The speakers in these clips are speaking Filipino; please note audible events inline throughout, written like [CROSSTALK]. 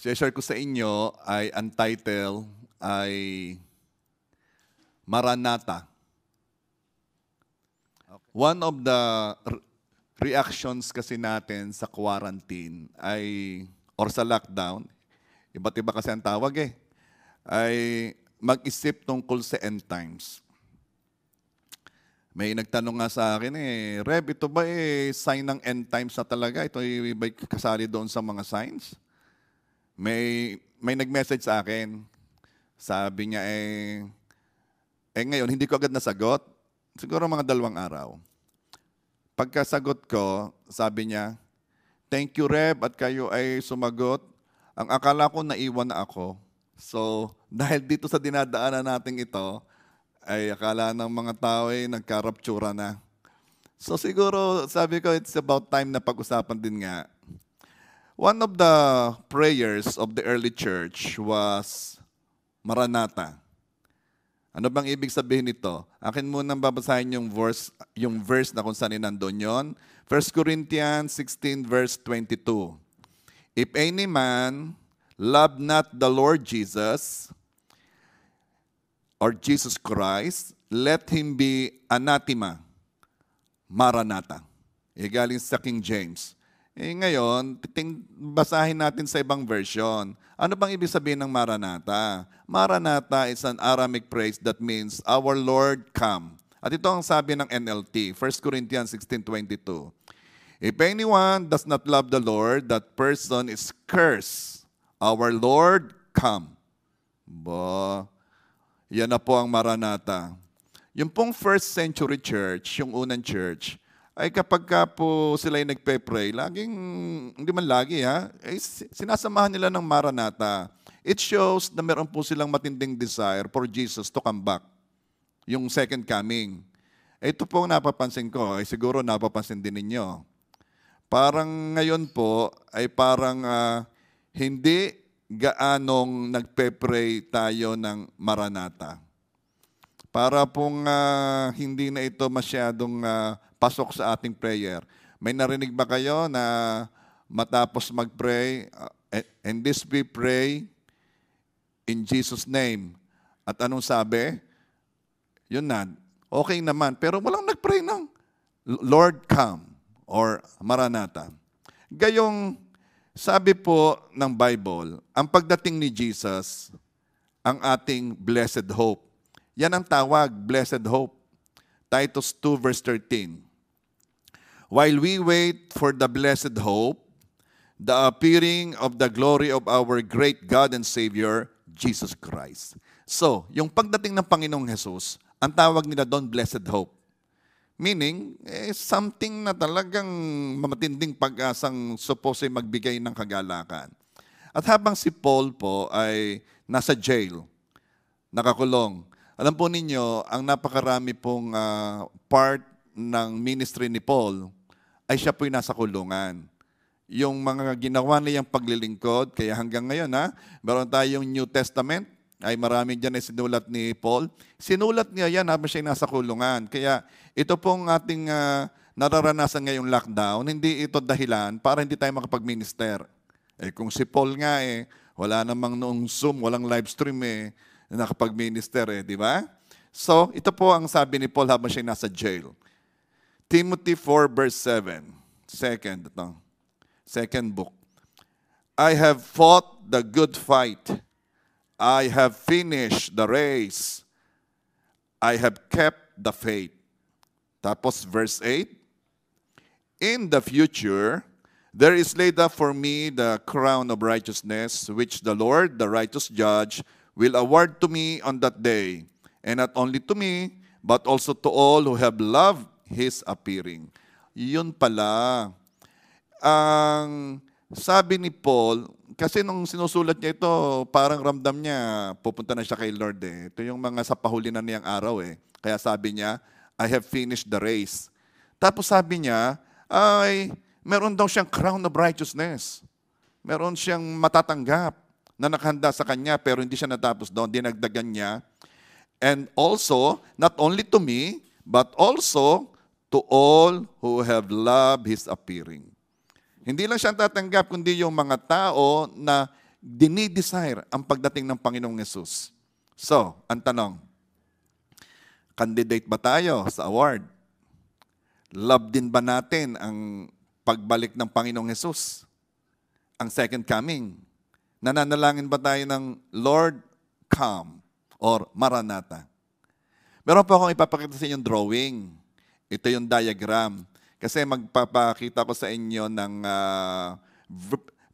share ko sa inyo ay ang title ay Maranata. Okay. One of the reactions kasi natin sa quarantine ay or sa lockdown, iba't iba kasi ang tawag eh, ay mag-isip tungkol sa end times. May nagtanong nga sa akin eh, Rev, ito ba eh sign ng end times na talaga? Ito ay kasali doon sa mga signs? may, may nag-message sa akin. Sabi niya eh, eh ngayon hindi ko agad nasagot. Siguro mga dalawang araw. Pagkasagot ko, sabi niya, Thank you, Rev at kayo ay sumagot. Ang akala ko naiwan na ako. So, [LAUGHS] dahil dito sa dinadaanan natin ito, ay akala ng mga tao ay nagkaraptsura na. So siguro, sabi ko, it's about time na pag-usapan din nga One of the prayers of the early church was Maranatha. Ano bang ibig sabihin nito? Akin muna babasahin yung verse, yung verse na kung saan nandoon yon. 1 Corinthians 16 verse 22. If any man love not the Lord Jesus or Jesus Christ, let him be anathema, maranatha. E galing sa King James. Eh ngayon, ting, basahin natin sa ibang version. Ano bang ibig sabihin ng Maranatha? Maranatha is an Aramic phrase that means, Our Lord come. At ito ang sabi ng NLT, 1 Corinthians 16.22. If anyone does not love the Lord, that person is cursed. Our Lord come. Bo, yan na po ang Maranatha. Yung pong first century church, yung unang church, ay kapag ka po sila ay nagpe-pray, laging, hindi man lagi ha, ay sinasamahan nila ng maranata. It shows na meron po silang matinding desire for Jesus to come back, yung second coming. Ito po ang napapansin ko, ay siguro napapansin din ninyo. Parang ngayon po ay parang uh, hindi gaanong nagpe-pray tayo ng maranata. Para pong uh, hindi na ito masyadong uh, pasok sa ating prayer. May narinig ba kayo na matapos mag-pray, uh, and this we pray in Jesus' name. At anong sabi? Yun na, okay naman. Pero walang nag-pray ng Lord come or Maranata. Gayong sabi po ng Bible, ang pagdating ni Jesus, ang ating blessed hope. Yan ang tawag, blessed hope. Titus 2 verse 13. While we wait for the blessed hope, the appearing of the glory of our great God and Savior, Jesus Christ. So, yung pagdating ng Panginoong Jesus, ang tawag nila doon, blessed hope. Meaning, eh, something na talagang matinding pag-asang suppose magbigay ng kagalakan. At habang si Paul po ay nasa jail, nakakulong, alam po ninyo, ang napakarami pong uh, part ng ministry ni Paul ay siya po'y nasa kulungan. Yung mga ginawa niyang paglilingkod, kaya hanggang ngayon, ha, meron tayong New Testament, ay marami dyan ay sinulat ni Paul. Sinulat niya yan habang siya nasa kulungan. Kaya ito pong ating uh, nararanasan ngayong lockdown, hindi ito dahilan para hindi tayo makapag-minister. Eh kung si Paul nga eh, wala namang noong Zoom, walang live stream eh, nakapag-minister eh, di ba? So, ito po ang sabi ni Paul habang siya nasa jail. Timothy 4 verse 7. Second, ito. Second book. I have fought the good fight. I have finished the race. I have kept the faith. Tapos verse 8. In the future, there is laid up for me the crown of righteousness, which the Lord, the righteous judge, will award to me on that day, and not only to me, but also to all who have loved His appearing. Yun pala. Ang sabi ni Paul, kasi nung sinusulat niya ito, parang ramdam niya, pupunta na siya kay Lord eh. Ito yung mga sa pahuli na niyang araw eh. Kaya sabi niya, I have finished the race. Tapos sabi niya, ay, meron daw siyang crown of righteousness. Meron siyang matatanggap na nakahanda sa kanya pero hindi siya natapos doon. Dinagdagan niya. And also, not only to me, but also to all who have loved His appearing. Hindi lang siya tatanggap, kundi yung mga tao na dinidesire ang pagdating ng Panginoong Yesus. So, ang tanong, candidate ba tayo sa award? Love din ba natin ang pagbalik ng Panginoong Yesus? Ang second coming? Nananalangin ba tayo ng Lord, come or Maranatha? Meron po akong ipapakita sa inyong drawing ito yung diagram. Kasi magpapakita ko sa inyo ng uh,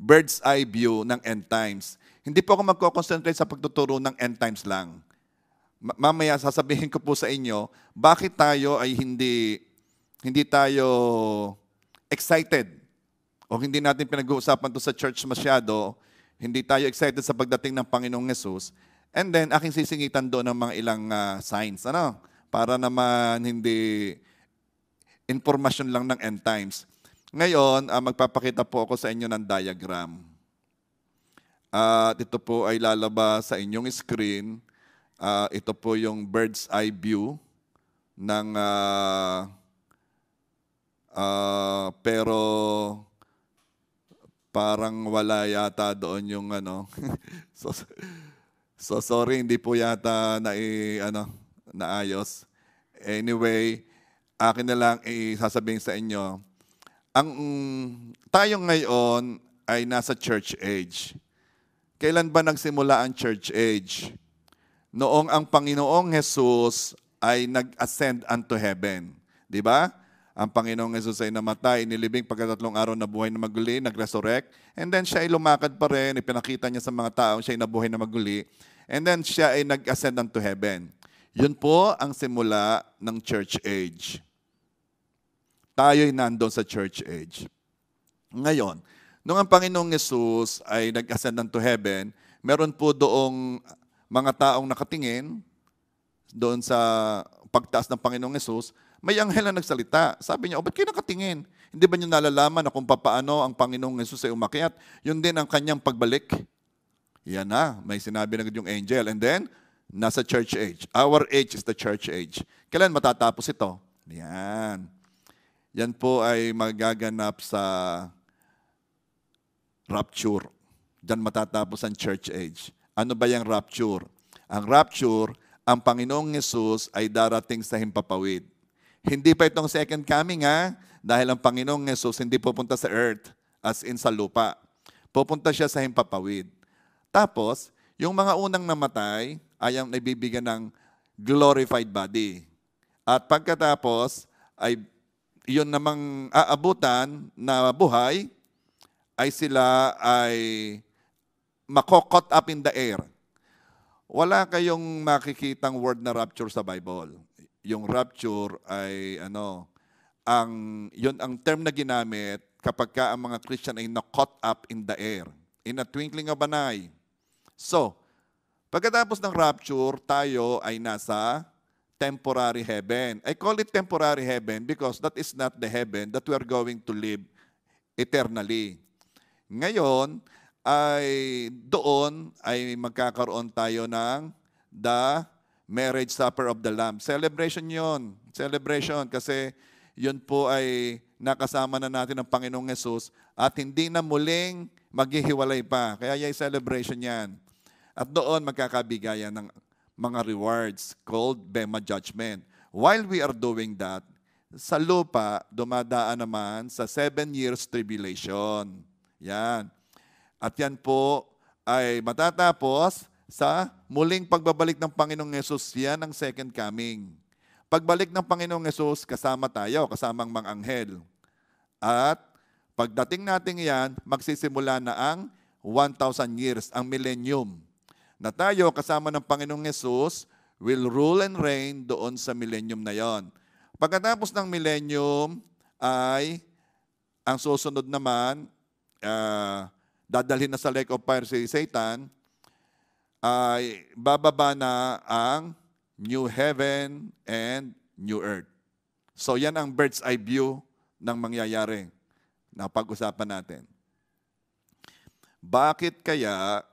bird's eye view ng end times. Hindi po ako magkoconcentrate sa pagtuturo ng end times lang. Mamaya sasabihin ko po sa inyo, bakit tayo ay hindi hindi tayo excited o hindi natin pinag-uusapan to sa church masyado, hindi tayo excited sa pagdating ng Panginoong Yesus. And then, aking sisingitan doon ng mga ilang uh, signs. Ano? Para naman hindi Information lang ng end times. Ngayon, uh, magpapakita po ako sa inyo ng diagram. At uh, ito po ay lalabas sa inyong screen. Uh, ito po yung bird's eye view ng uh, uh, pero parang wala yata doon yung ano. [LAUGHS] so, so sorry hindi po yata na ano naayos. Anyway, akin na lang isasabihin sa inyo, ang tayo ngayon ay nasa church age. Kailan ba nagsimula ang church age? Noong ang Panginoong Jesus ay nag-ascend unto heaven. Di ba? Ang Panginoong Jesus ay namatay, inilibing pagkatatlong araw na buhay na maguli, nag-resurrect. And then siya ay lumakad pa rin, ipinakita niya sa mga tao, siya ay nabuhay na maguli. And then siya ay nag-ascend unto heaven. Yun po ang simula ng church age tayo'y nandoon sa church age. Ngayon, nung ang Panginoong Yesus ay nag-ascend unto heaven, meron po doong mga taong nakatingin doon sa pagtaas ng Panginoong Yesus, may anghel na nagsalita. Sabi niya, o oh, ba't kayo nakatingin? Hindi ba niyo nalalaman na kung paano ang Panginoong Yesus ay umakyat? Yun din ang kanyang pagbalik. Yan na, may sinabi na yung angel. And then, nasa church age. Our age is the church age. Kailan matatapos ito? Yan. Yan po ay magaganap sa rapture. Diyan matatapos ang church age. Ano ba yung rapture? Ang rapture, ang Panginoong Yesus ay darating sa himpapawid. Hindi pa itong second coming ha, dahil ang Panginoong Yesus hindi pupunta sa earth, as in sa lupa. Pupunta siya sa himpapawid. Tapos, yung mga unang namatay ay ang naibibigyan ng glorified body. At pagkatapos, ay iyon namang aabutan na buhay ay sila ay makokot up in the air. Wala kayong makikitang word na rapture sa Bible. Yung rapture ay ano, ang yun ang term na ginamit kapag ka ang mga Christian ay na-caught up in the air. In a twinkling of an eye. So, pagkatapos ng rapture, tayo ay nasa temporary heaven. I call it temporary heaven because that is not the heaven that we are going to live eternally. Ngayon, ay doon ay magkakaroon tayo ng the marriage supper of the Lamb. Celebration yon, Celebration kasi yun po ay nakasama na natin ng Panginoong Yesus at hindi na muling maghihiwalay pa. Kaya yung celebration yan. At doon magkakabigayan ng mga rewards called Bema Judgment. While we are doing that, sa lupa, dumadaan naman sa seven years tribulation. Yan. At yan po ay matatapos sa muling pagbabalik ng Panginoong Yesus. Yan ang second coming. Pagbalik ng Panginoong Yesus, kasama tayo, kasama ang mga anghel. At pagdating natin yan, magsisimula na ang 1,000 years, ang millennium na tayo kasama ng Panginoong Yesus will rule and reign doon sa millennium na yon. Pagkatapos ng millennium ay ang susunod naman, uh, dadalhin na sa lake of fire si Satan, ay bababa na ang new heaven and new earth. So yan ang bird's eye view ng mangyayari na pag-usapan natin. Bakit kaya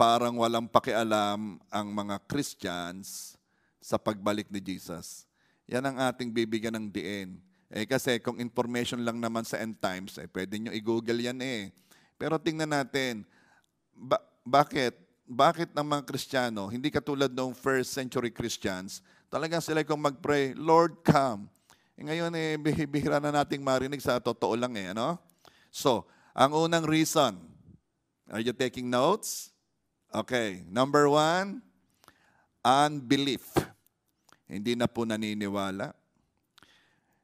parang walang pakialam ang mga Christians sa pagbalik ni Jesus. Yan ang ating bibigyan ng diin. Eh kasi kung information lang naman sa end times, eh pwede nyo i-google yan eh. Pero tingnan natin, ba- bakit? Bakit ang mga Kristiyano, hindi katulad ng first century Christians, talagang sila kung mag-pray, Lord come. Eh ngayon eh, bihira na nating marinig sa totoo lang eh. Ano? So, ang unang reason, are you taking notes? Okay, number one, unbelief. Hindi na po naniniwala.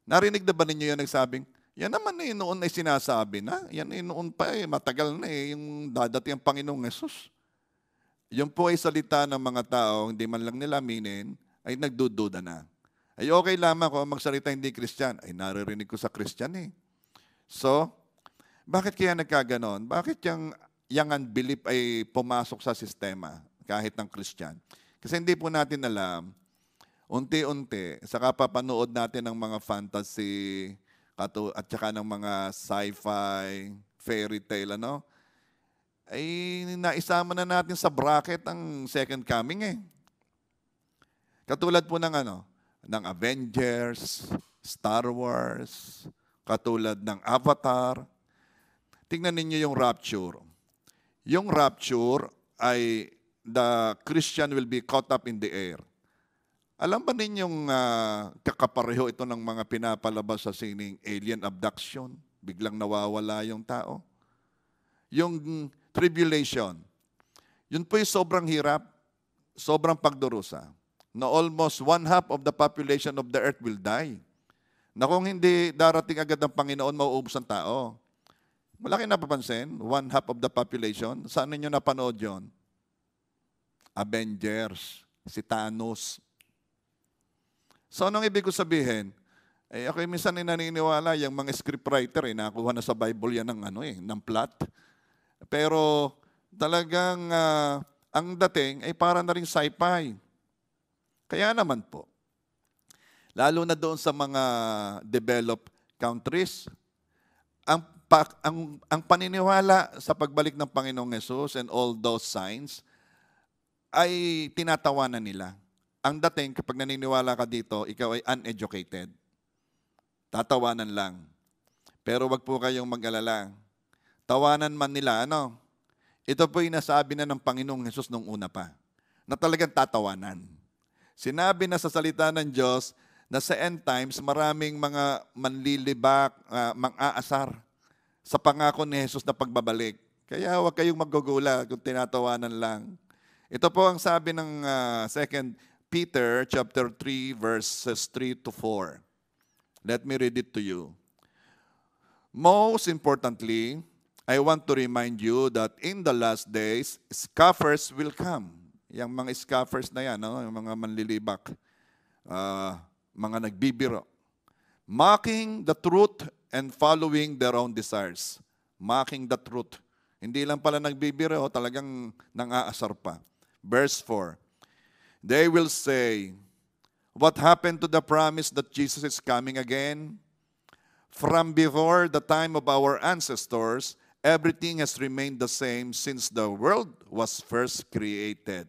Narinig na ba ninyo yung nagsabing, yan naman eh, noon ay sinasabi na. Yan eh, noon pa eh, matagal na eh, yung dadating ang Panginoong Yesus. Yung po ay salita ng mga tao, hindi man lang nila aminin, ay nagdududa na. Ay okay lamang kung magsalita hindi Christian. Ay naririnig ko sa Christian eh. So, bakit kaya nagkaganon? Bakit yung yang unbelief ay pumasok sa sistema kahit ng Christian. Kasi hindi po natin alam, unti-unti, sa kapapanood natin ng mga fantasy at saka ng mga sci-fi, fairy tale, ano? Ay naisama na natin sa bracket ang second coming eh. Katulad po ng ano, ng Avengers, Star Wars, katulad ng Avatar. Tingnan ninyo yung rapture. Yung rapture ay the Christian will be caught up in the air. Alam ba ninyong uh, kakapareho ito ng mga pinapalabas sa sining alien abduction? Biglang nawawala yung tao. Yung tribulation, yun po yung sobrang hirap, sobrang pagdurusa na almost one half of the population of the earth will die. Na kung hindi darating agad ng Panginoon, mauubos ang tao. Malaki na napapansin, one half of the population. Saan ninyo napanood yon? Avengers, si Thanos. So anong ibig ko sabihin? Eh, ako minsan naniniwala yung mga scriptwriter, eh, nakuha na sa Bible yan ng, ano, eh, ng plot. Pero talagang uh, ang dating ay para na rin sci-fi. Kaya naman po, lalo na doon sa mga developed countries, ang pa, ang, ang paniniwala sa pagbalik ng Panginoong Yesus and all those signs ay tinatawanan nila. Ang dating, kapag naniniwala ka dito, ikaw ay uneducated. Tatawanan lang. Pero wag po kayong mag-alala. Tawanan man nila, ano? Ito po yung nasabi na ng Panginoong Yesus nung una pa, na talagang tatawanan. Sinabi na sa salita ng Diyos na sa end times, maraming mga manlilibak, uh, mang-aasar, sa pangako ni Jesus na pagbabalik. Kaya huwag kayong magugula kung tinatawanan lang. Ito po ang sabi ng uh, ah, 2 Peter chapter 3 verses 3 to 4. Let me read it to you. Most importantly, I want to remind you that in the last days, scoffers will come. Yung mga scoffers na yan, no? yung mga manlilibak, uh, mga nagbibiro. Mocking the truth and following their own desires. Mocking the truth. Hindi lang pala nagbibiro, talagang nang-aasar pa. Verse 4, They will say, What happened to the promise that Jesus is coming again? From before the time of our ancestors, everything has remained the same since the world was first created.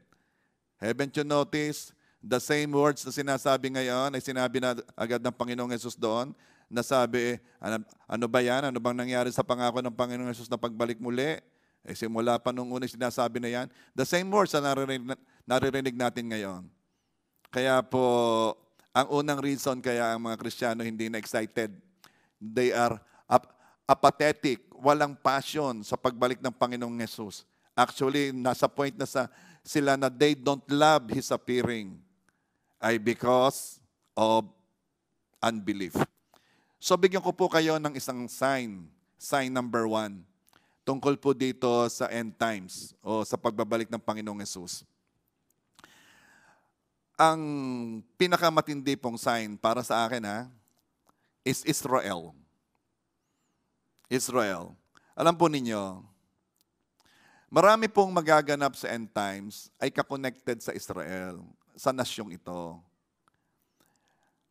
Haven't you noticed? The same words na sinasabi ngayon ay sinabi na agad ng Panginoong Yesus doon nasabi, eh, ano, ano ba yan? Ano bang nangyari sa pangako ng Panginoong Yesus na pagbalik muli? Eh simula pa nung una sinasabi na yan. The same words na naririnig, naririnig natin ngayon. Kaya po, ang unang reason kaya ang mga Kristiyano hindi na excited, they are ap- apathetic, walang passion sa pagbalik ng Panginoong Yesus. Actually, nasa point na sa sila na they don't love His appearing ay because of unbelief. So bigyan ko po kayo ng isang sign. Sign number one. Tungkol po dito sa end times o sa pagbabalik ng Panginoong Yesus. Ang pinakamatindi pong sign para sa akin ha, is Israel. Israel. Alam po ninyo, marami pong magaganap sa end times ay kakonected sa Israel, sa nasyong ito.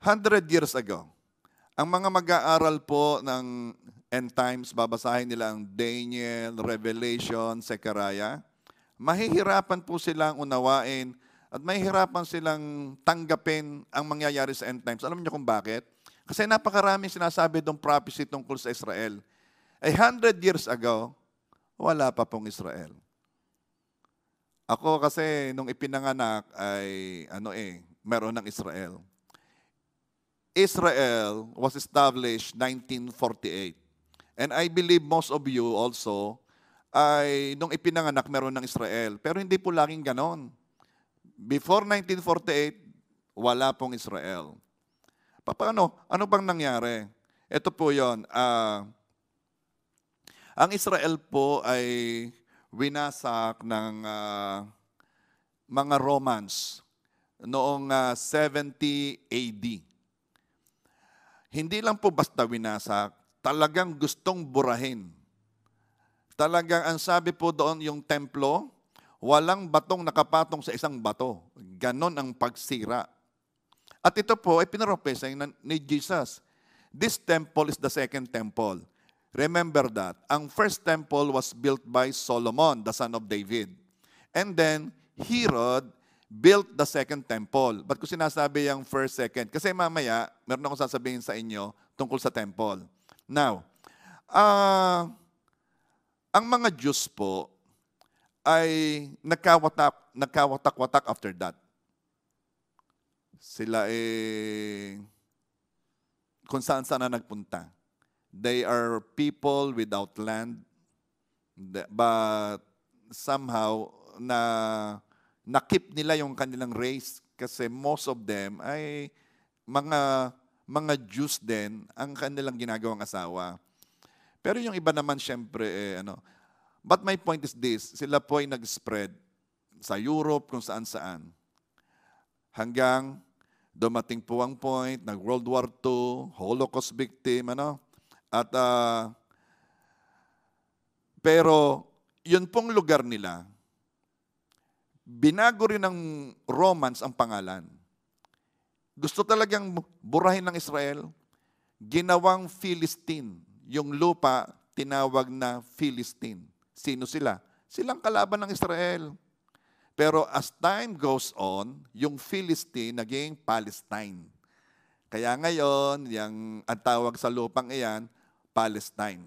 100 years ago, ang mga mag-aaral po ng end times, babasahin nila ang Daniel, Revelation, Zechariah, mahihirapan po silang unawain at mahihirapan silang tanggapin ang mangyayari sa end times. Alam niyo kung bakit? Kasi napakarami sinasabi ng prophecy tungkol sa Israel. A hundred years ago, wala pa pong Israel. Ako kasi nung ipinanganak ay ano eh, meron ng Israel. Israel was established 1948. And I believe most of you also ay nung ipinanganak meron ng Israel. Pero hindi po laging ganon. Before 1948, wala pong Israel. Pa- Paano? Ano bang nangyari? Ito po yon. Uh, ah, ang Israel po ay winasak ng uh, mga Romans noong uh, 70 AD. Hindi lang po basta winasak, talagang gustong burahin. Talagang ang sabi po doon yung templo, walang batong nakapatong sa isang bato. Ganon ang pagsira. At ito po ay pinaropesa ni Jesus. This temple is the second temple. Remember that. Ang first temple was built by Solomon, the son of David. And then, Herod built the second temple. Ba't ko sinasabi yung first, second? Kasi mamaya, meron akong sasabihin sa inyo tungkol sa temple. Now, uh, ang mga Diyos po ay nagkawatak, nagkawatak-watak after that. Sila eh, kung saan saan nagpunta. They are people without land, but somehow na nakip nila yung kanilang race kasi most of them ay mga mga Jews din ang kanilang ginagawang asawa. Pero yung iba naman syempre eh, ano. But my point is this, sila po ay nag-spread sa Europe kung saan-saan. Hanggang dumating po ang point nag World War II, Holocaust victim, ano? At uh, pero yun pong lugar nila, Binago rin ng Romans ang pangalan. Gusto talagang burahin ng Israel, ginawang Philistine. Yung lupa, tinawag na Philistine. Sino sila? Silang kalaban ng Israel. Pero as time goes on, yung Philistine naging Palestine. Kaya ngayon, yung ang tawag sa lupang iyan, Palestine.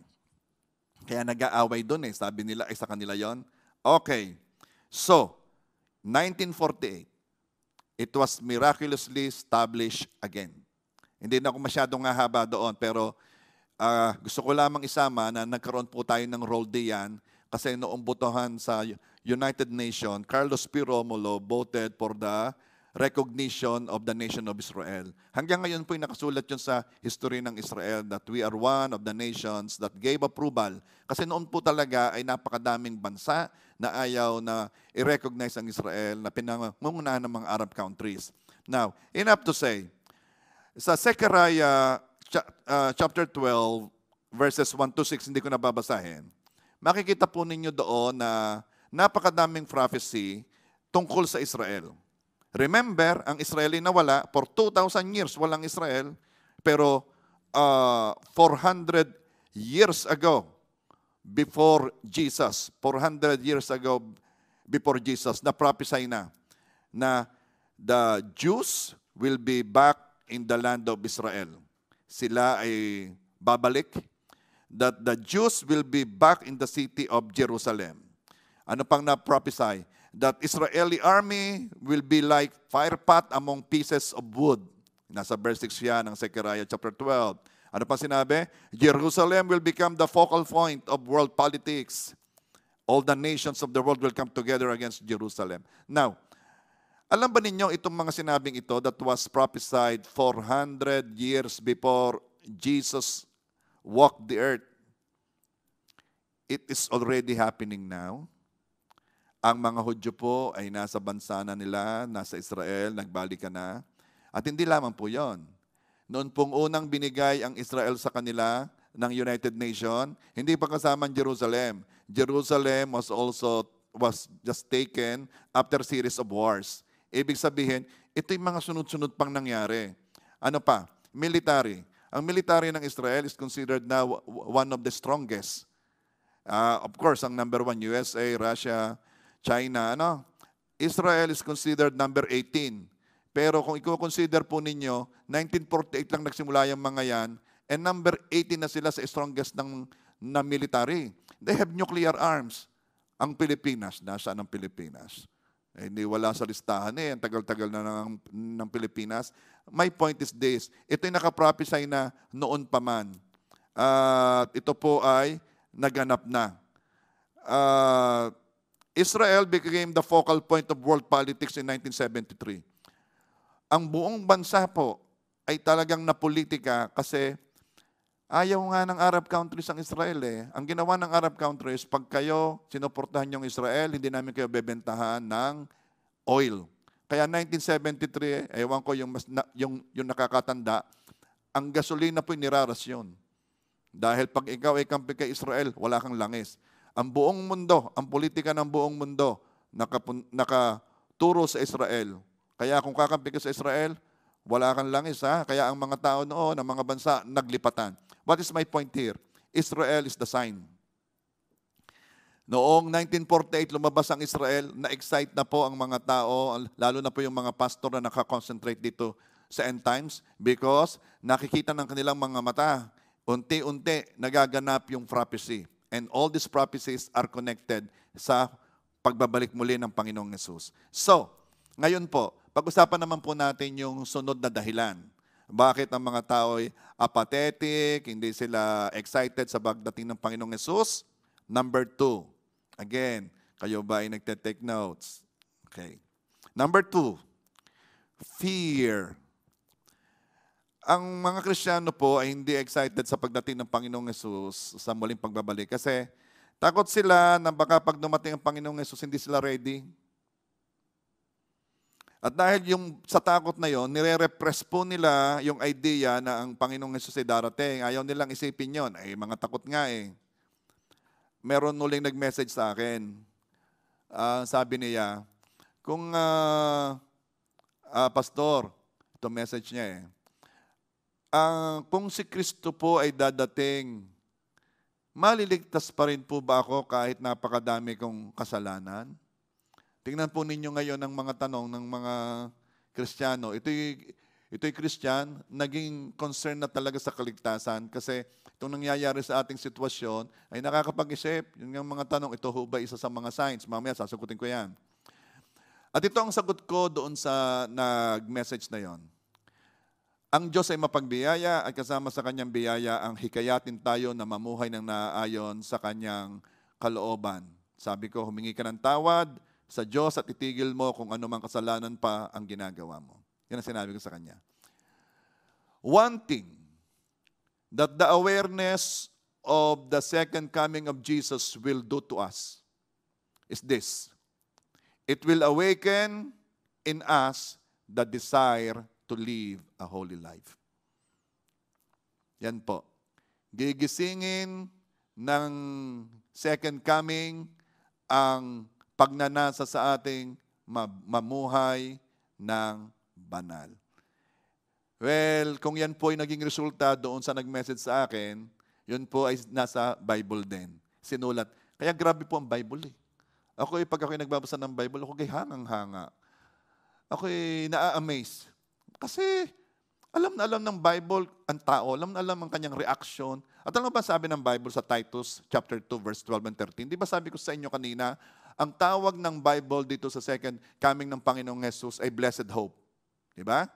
Kaya nag-aaway doon eh. Sabi nila, ay eh, sa kanila yon. Okay. So, 1948, it was miraculously established again. Hindi na ako masyadong haba doon, pero uh, gusto ko lamang isama na nagkaroon po tayo ng role day yan kasi noong botohan sa United Nations, Carlos P. Romulo voted for the recognition of the nation of Israel. Hanggang ngayon po ay nakasulat yun sa history ng Israel that we are one of the nations that gave approval. Kasi noon po talaga ay napakadaming bansa na ayaw na i-recognize ang Israel na pinangungunahan ng mga Arab countries. Now, enough to say, sa Zechariah uh, chapter 12, verses 1 to 6, hindi ko nababasahin, makikita po ninyo doon na napakadaming prophecy tungkol sa Israel. Remember, ang Israel Israeli nawala for 2,000 years, walang Israel. Pero uh, ah, 400 years ago, before Jesus, 400 years ago before Jesus, na-prophesy na na the Jews will be back in the land of Israel. Sila ay babalik that the Jews will be back in the city of Jerusalem. Ano pang na-prophesy? that Israeli army will be like fire pot among pieces of wood. Nasa verse 6 yan ng Zechariah chapter 12. Ano pa sinabi? Jerusalem will become the focal point of world politics. All the nations of the world will come together against Jerusalem. Now, alam ba ninyo itong mga sinabing ito that was prophesied 400 years before Jesus walked the earth? It is already happening now. Ang mga Hudyo po ay nasa bansa na nila, nasa Israel, nagbalik ka na. At hindi lamang po yon. Noon pong unang binigay ang Israel sa kanila ng United Nation, hindi pa kasama ang Jerusalem. Jerusalem was also was just taken after series of wars. Ibig sabihin, ito yung mga sunod-sunod pang nangyari. Ano pa? Military. Ang military ng Israel is considered now one of the strongest. Uh, of course, ang number one, USA, Russia, China. Ano? Israel is considered number 18. Pero kung i-consider po ninyo, 1948 lang nagsimula yung mga yan, and number 18 na sila sa strongest ng na military. They have nuclear arms. Ang Pilipinas, nasaan ang Pilipinas? Eh, hindi wala sa listahan eh. Ang tagal-tagal na ng, ng Pilipinas. My point is this. Ito ay nakaprophesy na noon pa man. At uh, ito po ay naganap na. Uh, Israel became the focal point of world politics in 1973. Ang buong bansa po ay talagang napolitika kasi ayaw nga ng Arab countries ang Israel eh. Ang ginawa ng Arab countries, pag kayo sinuportahan yung Israel, hindi namin kayo bebentahan ng oil. Kaya 1973, eh, ewan ko yung, mas na, yung, yung nakakatanda, ang gasolina po nirarasyon. Dahil pag ikaw ay kampi kay Israel, wala kang langis. Ang buong mundo, ang politika ng buong mundo, nakapun, nakaturo sa Israel. Kaya kung kakampi ka sa Israel, wala kang langis ha. Kaya ang mga tao noon, ang mga bansa, naglipatan. What is my point here? Israel is the sign. Noong 1948, lumabas ang Israel, na-excite na po ang mga tao, lalo na po yung mga pastor na nakakonsentrate dito sa end times because nakikita ng kanilang mga mata, unti-unti nagaganap yung prophecy. And all these prophecies are connected sa pagbabalik muli ng Panginoong Yesus. So, ngayon po, pag-usapan naman po natin yung sunod na dahilan. Bakit ang mga tao ay apathetic, hindi sila excited sa pagdating ng Panginoong Yesus? Number two, again, kayo ba ay nagte-take notes? Okay. Number two, fear ang mga Kristiyano po ay hindi excited sa pagdating ng Panginoong Yesus sa muling pagbabalik kasi takot sila na baka pag dumating ang Panginoong Yesus hindi sila ready. At dahil yung sa takot na yon, nire-repress po nila yung idea na ang Panginoong Yesus ay darating. Ayaw nilang isipin yon. Ay, mga takot nga eh. Meron uling nag-message sa akin. Uh, sabi niya, kung uh, uh, pastor, ito message niya eh uh, kung si Kristo po ay dadating, maliligtas pa rin po ba ako kahit napakadami kong kasalanan? Tingnan po ninyo ngayon ang mga tanong ng mga Kristiyano. Ito'y, ito'y Christian, naging concern na talaga sa kaligtasan kasi itong nangyayari sa ating sitwasyon ay nakakapag-isip. Yun nga mga tanong, ito ho ba isa sa mga signs? Mamaya sasagutin ko yan. At ito ang sagot ko doon sa nag-message na yon. Ang Diyos ay mapagbiyaya at kasama sa kanyang biyaya ang hikayatin tayo na mamuhay ng naaayon sa kanyang kalooban. Sabi ko, humingi ka ng tawad sa Diyos at itigil mo kung anumang kasalanan pa ang ginagawa mo. Yan ang sinabi ko sa kanya. One thing that the awareness of the second coming of Jesus will do to us is this. It will awaken in us the desire to live a holy life. Yan po. Gigisingin ng second coming ang pagnanasa sa ating mamuhay ng banal. Well, kung yan po ay naging resulta doon sa nag-message sa akin, yun po ay nasa Bible din. Sinulat. Kaya grabe po ang Bible eh. Ako eh, pag ako'y nagbabasa ng Bible, ako kay hangang-hanga. Ako'y eh, na amaze kasi alam na alam ng Bible ang tao, alam na alam ang kanyang reaction. At alam mo ba sabi ng Bible sa Titus chapter 2 verse 12 and 13? Di ba sabi ko sa inyo kanina, ang tawag ng Bible dito sa second coming ng Panginoong Jesus ay blessed hope. Di ba?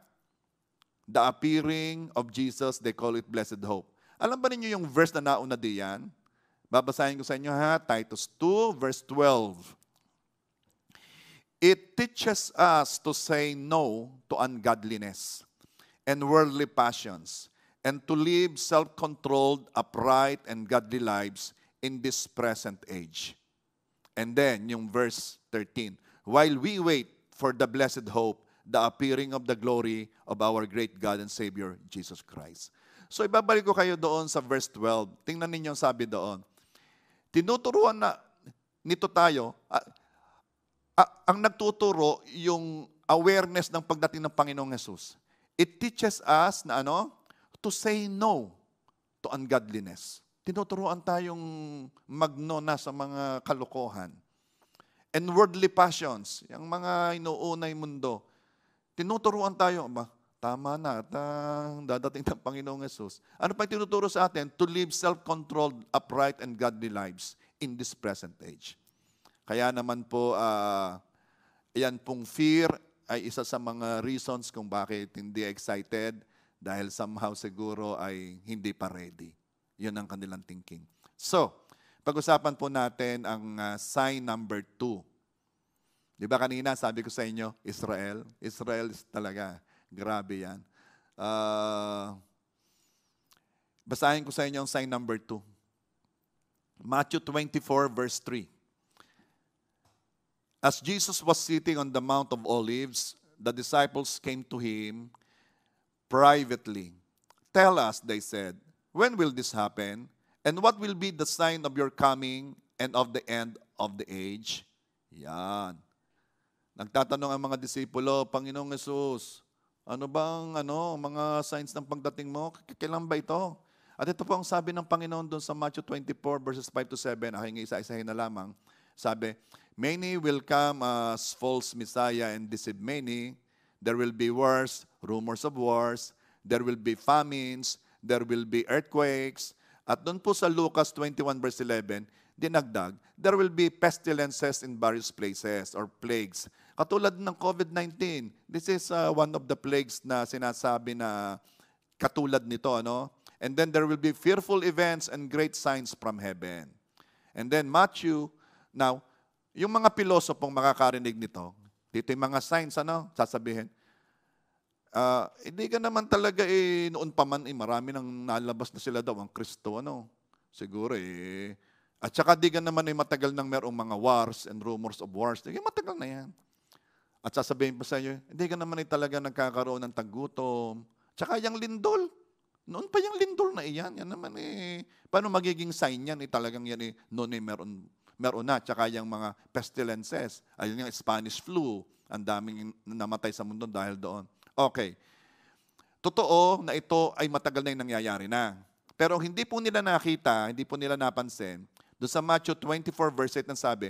The appearing of Jesus, they call it blessed hope. Alam ba ninyo yung verse na nauna diyan? Babasahin ko sa inyo ha, Titus 2 verse 12. It teaches us to say no to ungodliness and worldly passions and to live self-controlled, upright, and godly lives in this present age. And then, yung verse 13, While we wait for the blessed hope, the appearing of the glory of our great God and Savior, Jesus Christ. So, ibabalik ko kayo doon sa verse 12. Tingnan ninyo ang sabi doon. Tinuturuan na nito tayo, uh, ang nagtuturo yung awareness ng pagdating ng Panginoong Yesus. It teaches us na ano? To say no to ungodliness. Tinuturuan tayong magno na sa mga kalokohan. And worldly passions, yung mga inuunay mundo. Tinuturuan tayo, ba, tama na at dadating ng Panginoong Yesus. Ano pa tinuturo sa atin? To live self-controlled, upright, and godly lives in this present age. Kaya naman po, uh, yan pong fear ay isa sa mga reasons kung bakit hindi excited dahil somehow siguro ay hindi pa ready. Yun ang kanilang thinking. So, pag-usapan po natin ang uh, sign number two. Di ba kanina sabi ko sa inyo, Israel. Israel talaga, grabe yan. Uh, basahin ko sa inyo ang sign number two. Matthew 24 verse 3. As Jesus was sitting on the Mount of Olives, the disciples came to him privately. Tell us, they said, when will this happen? And what will be the sign of your coming and of the end of the age? Yan. Nagtatanong ang mga disipulo, Panginoong Yesus, ano bang ano, mga signs ng pagdating mo? Kailan ba ito? At ito po ang sabi ng Panginoon doon sa Matthew 24 verses 5 to 7. Aking isa-isahin na lamang. Sabi, Many will come as false Messiah and deceive many. There will be wars, rumors of wars. There will be famines. There will be earthquakes. At doon po sa Lucas 21 verse 11, dinagdag, there will be pestilences in various places or plagues. Katulad ng COVID-19, this is uh, one of the plagues na sinasabi na katulad nito. Ano? And then there will be fearful events and great signs from heaven. And then Matthew, now, Yung mga pilosopong makakarinig nito, dito yung mga signs, ano, sasabihin, uh, hindi ka naman talaga eh, noon pa man, eh, marami nang nalabas na sila daw, ang Kristo, ano, siguro eh, at saka di ka naman ay eh, matagal nang merong mga wars and rumors of wars. Eh, matagal na yan. At sasabihin pa sa iyo, hindi ka naman ay eh, talaga nagkakaroon ng tagutom. Tsaka yung lindol. Noon pa yung lindol na iyan. Yan naman eh, paano magiging sign yan? Eh, talagang yan eh, noon eh meron meron na. Tsaka yung mga pestilences. Ayun yung Spanish flu. Ang daming namatay sa mundo dahil doon. Okay. Totoo na ito ay matagal na yung nangyayari na. Pero hindi po nila nakita, hindi po nila napansin, doon sa Matthew 24 verse 8 na sabi,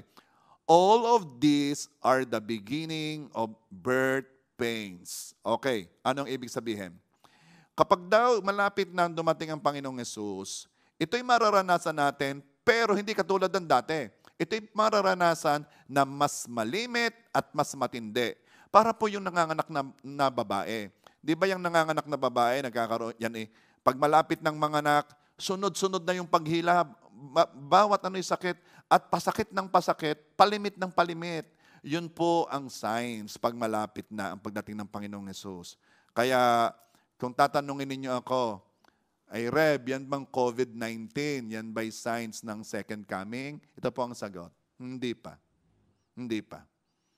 All of these are the beginning of birth pains. Okay, anong ibig sabihin? Kapag daw malapit na dumating ang Panginoong Yesus, ito'y mararanasan natin pero hindi katulad ng dati. Ito'y mararanasan na mas malimit at mas matindi. Para po yung nanganganak na, na babae. Di ba yung nanganganak na babae, nagkakaroon yan eh, pag malapit ng mga anak, sunod-sunod na yung paghila, bawat ano'y sakit, at pasakit ng pasakit, palimit ng palimit. Yun po ang signs pag malapit na ang pagdating ng Panginoong Yesus. Kaya kung tatanungin ninyo ako, ay Reb, yan bang COVID-19? Yan by signs ng second coming? Ito po ang sagot. Hindi pa. Hindi pa.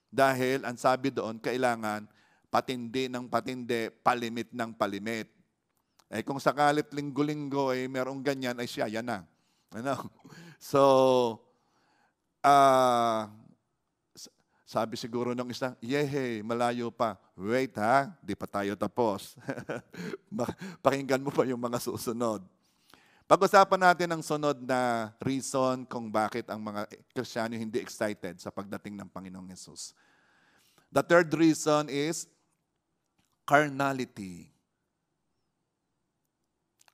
Dahil ang sabi doon, kailangan patindi ng patindi, palimit ng palimit. Eh kung sakalit linggo-linggo eh merong ganyan, ay siya, yan na. Ano? [LAUGHS] So, ah, uh, sabi siguro nung isa, yehey, malayo pa. Wait ha, di pa tayo tapos. [LAUGHS] Pakinggan mo pa yung mga susunod. Pag-usapan natin ang sunod na reason kung bakit ang mga Kristiyano hindi excited sa pagdating ng Panginoong Yesus. The third reason is carnality.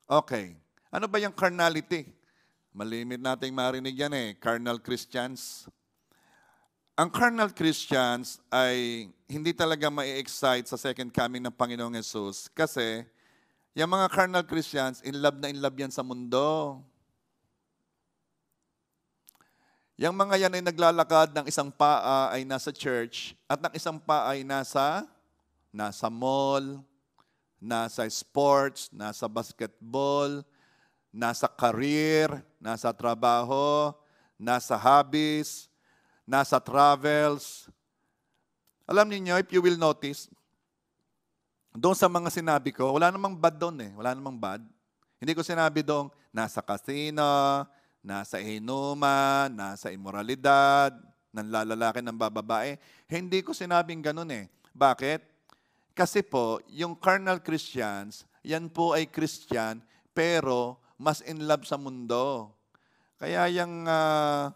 Okay, ano ba yung carnality? Malimit nating marinig yan eh, carnal Christians ang carnal Christians ay hindi talaga ma-excite sa second coming ng Panginoong Yesus kasi yung mga carnal Christians, in love na in love yan sa mundo. Yang mga yan ay naglalakad ng isang paa ay nasa church at ng isang paa ay nasa nasa mall, nasa sports, nasa basketball, nasa career, nasa trabaho, nasa hobbies, nasa travels. Alam niyo if you will notice, doon sa mga sinabi ko, wala namang bad doon eh. Wala namang bad. Hindi ko sinabi doon, nasa casino, nasa inuman, nasa imoralidad, ng lalaki ng bababae. Hindi ko sinabing ganun eh. Bakit? Kasi po, yung carnal Christians, yan po ay Christian, pero mas in love sa mundo. Kaya yung uh,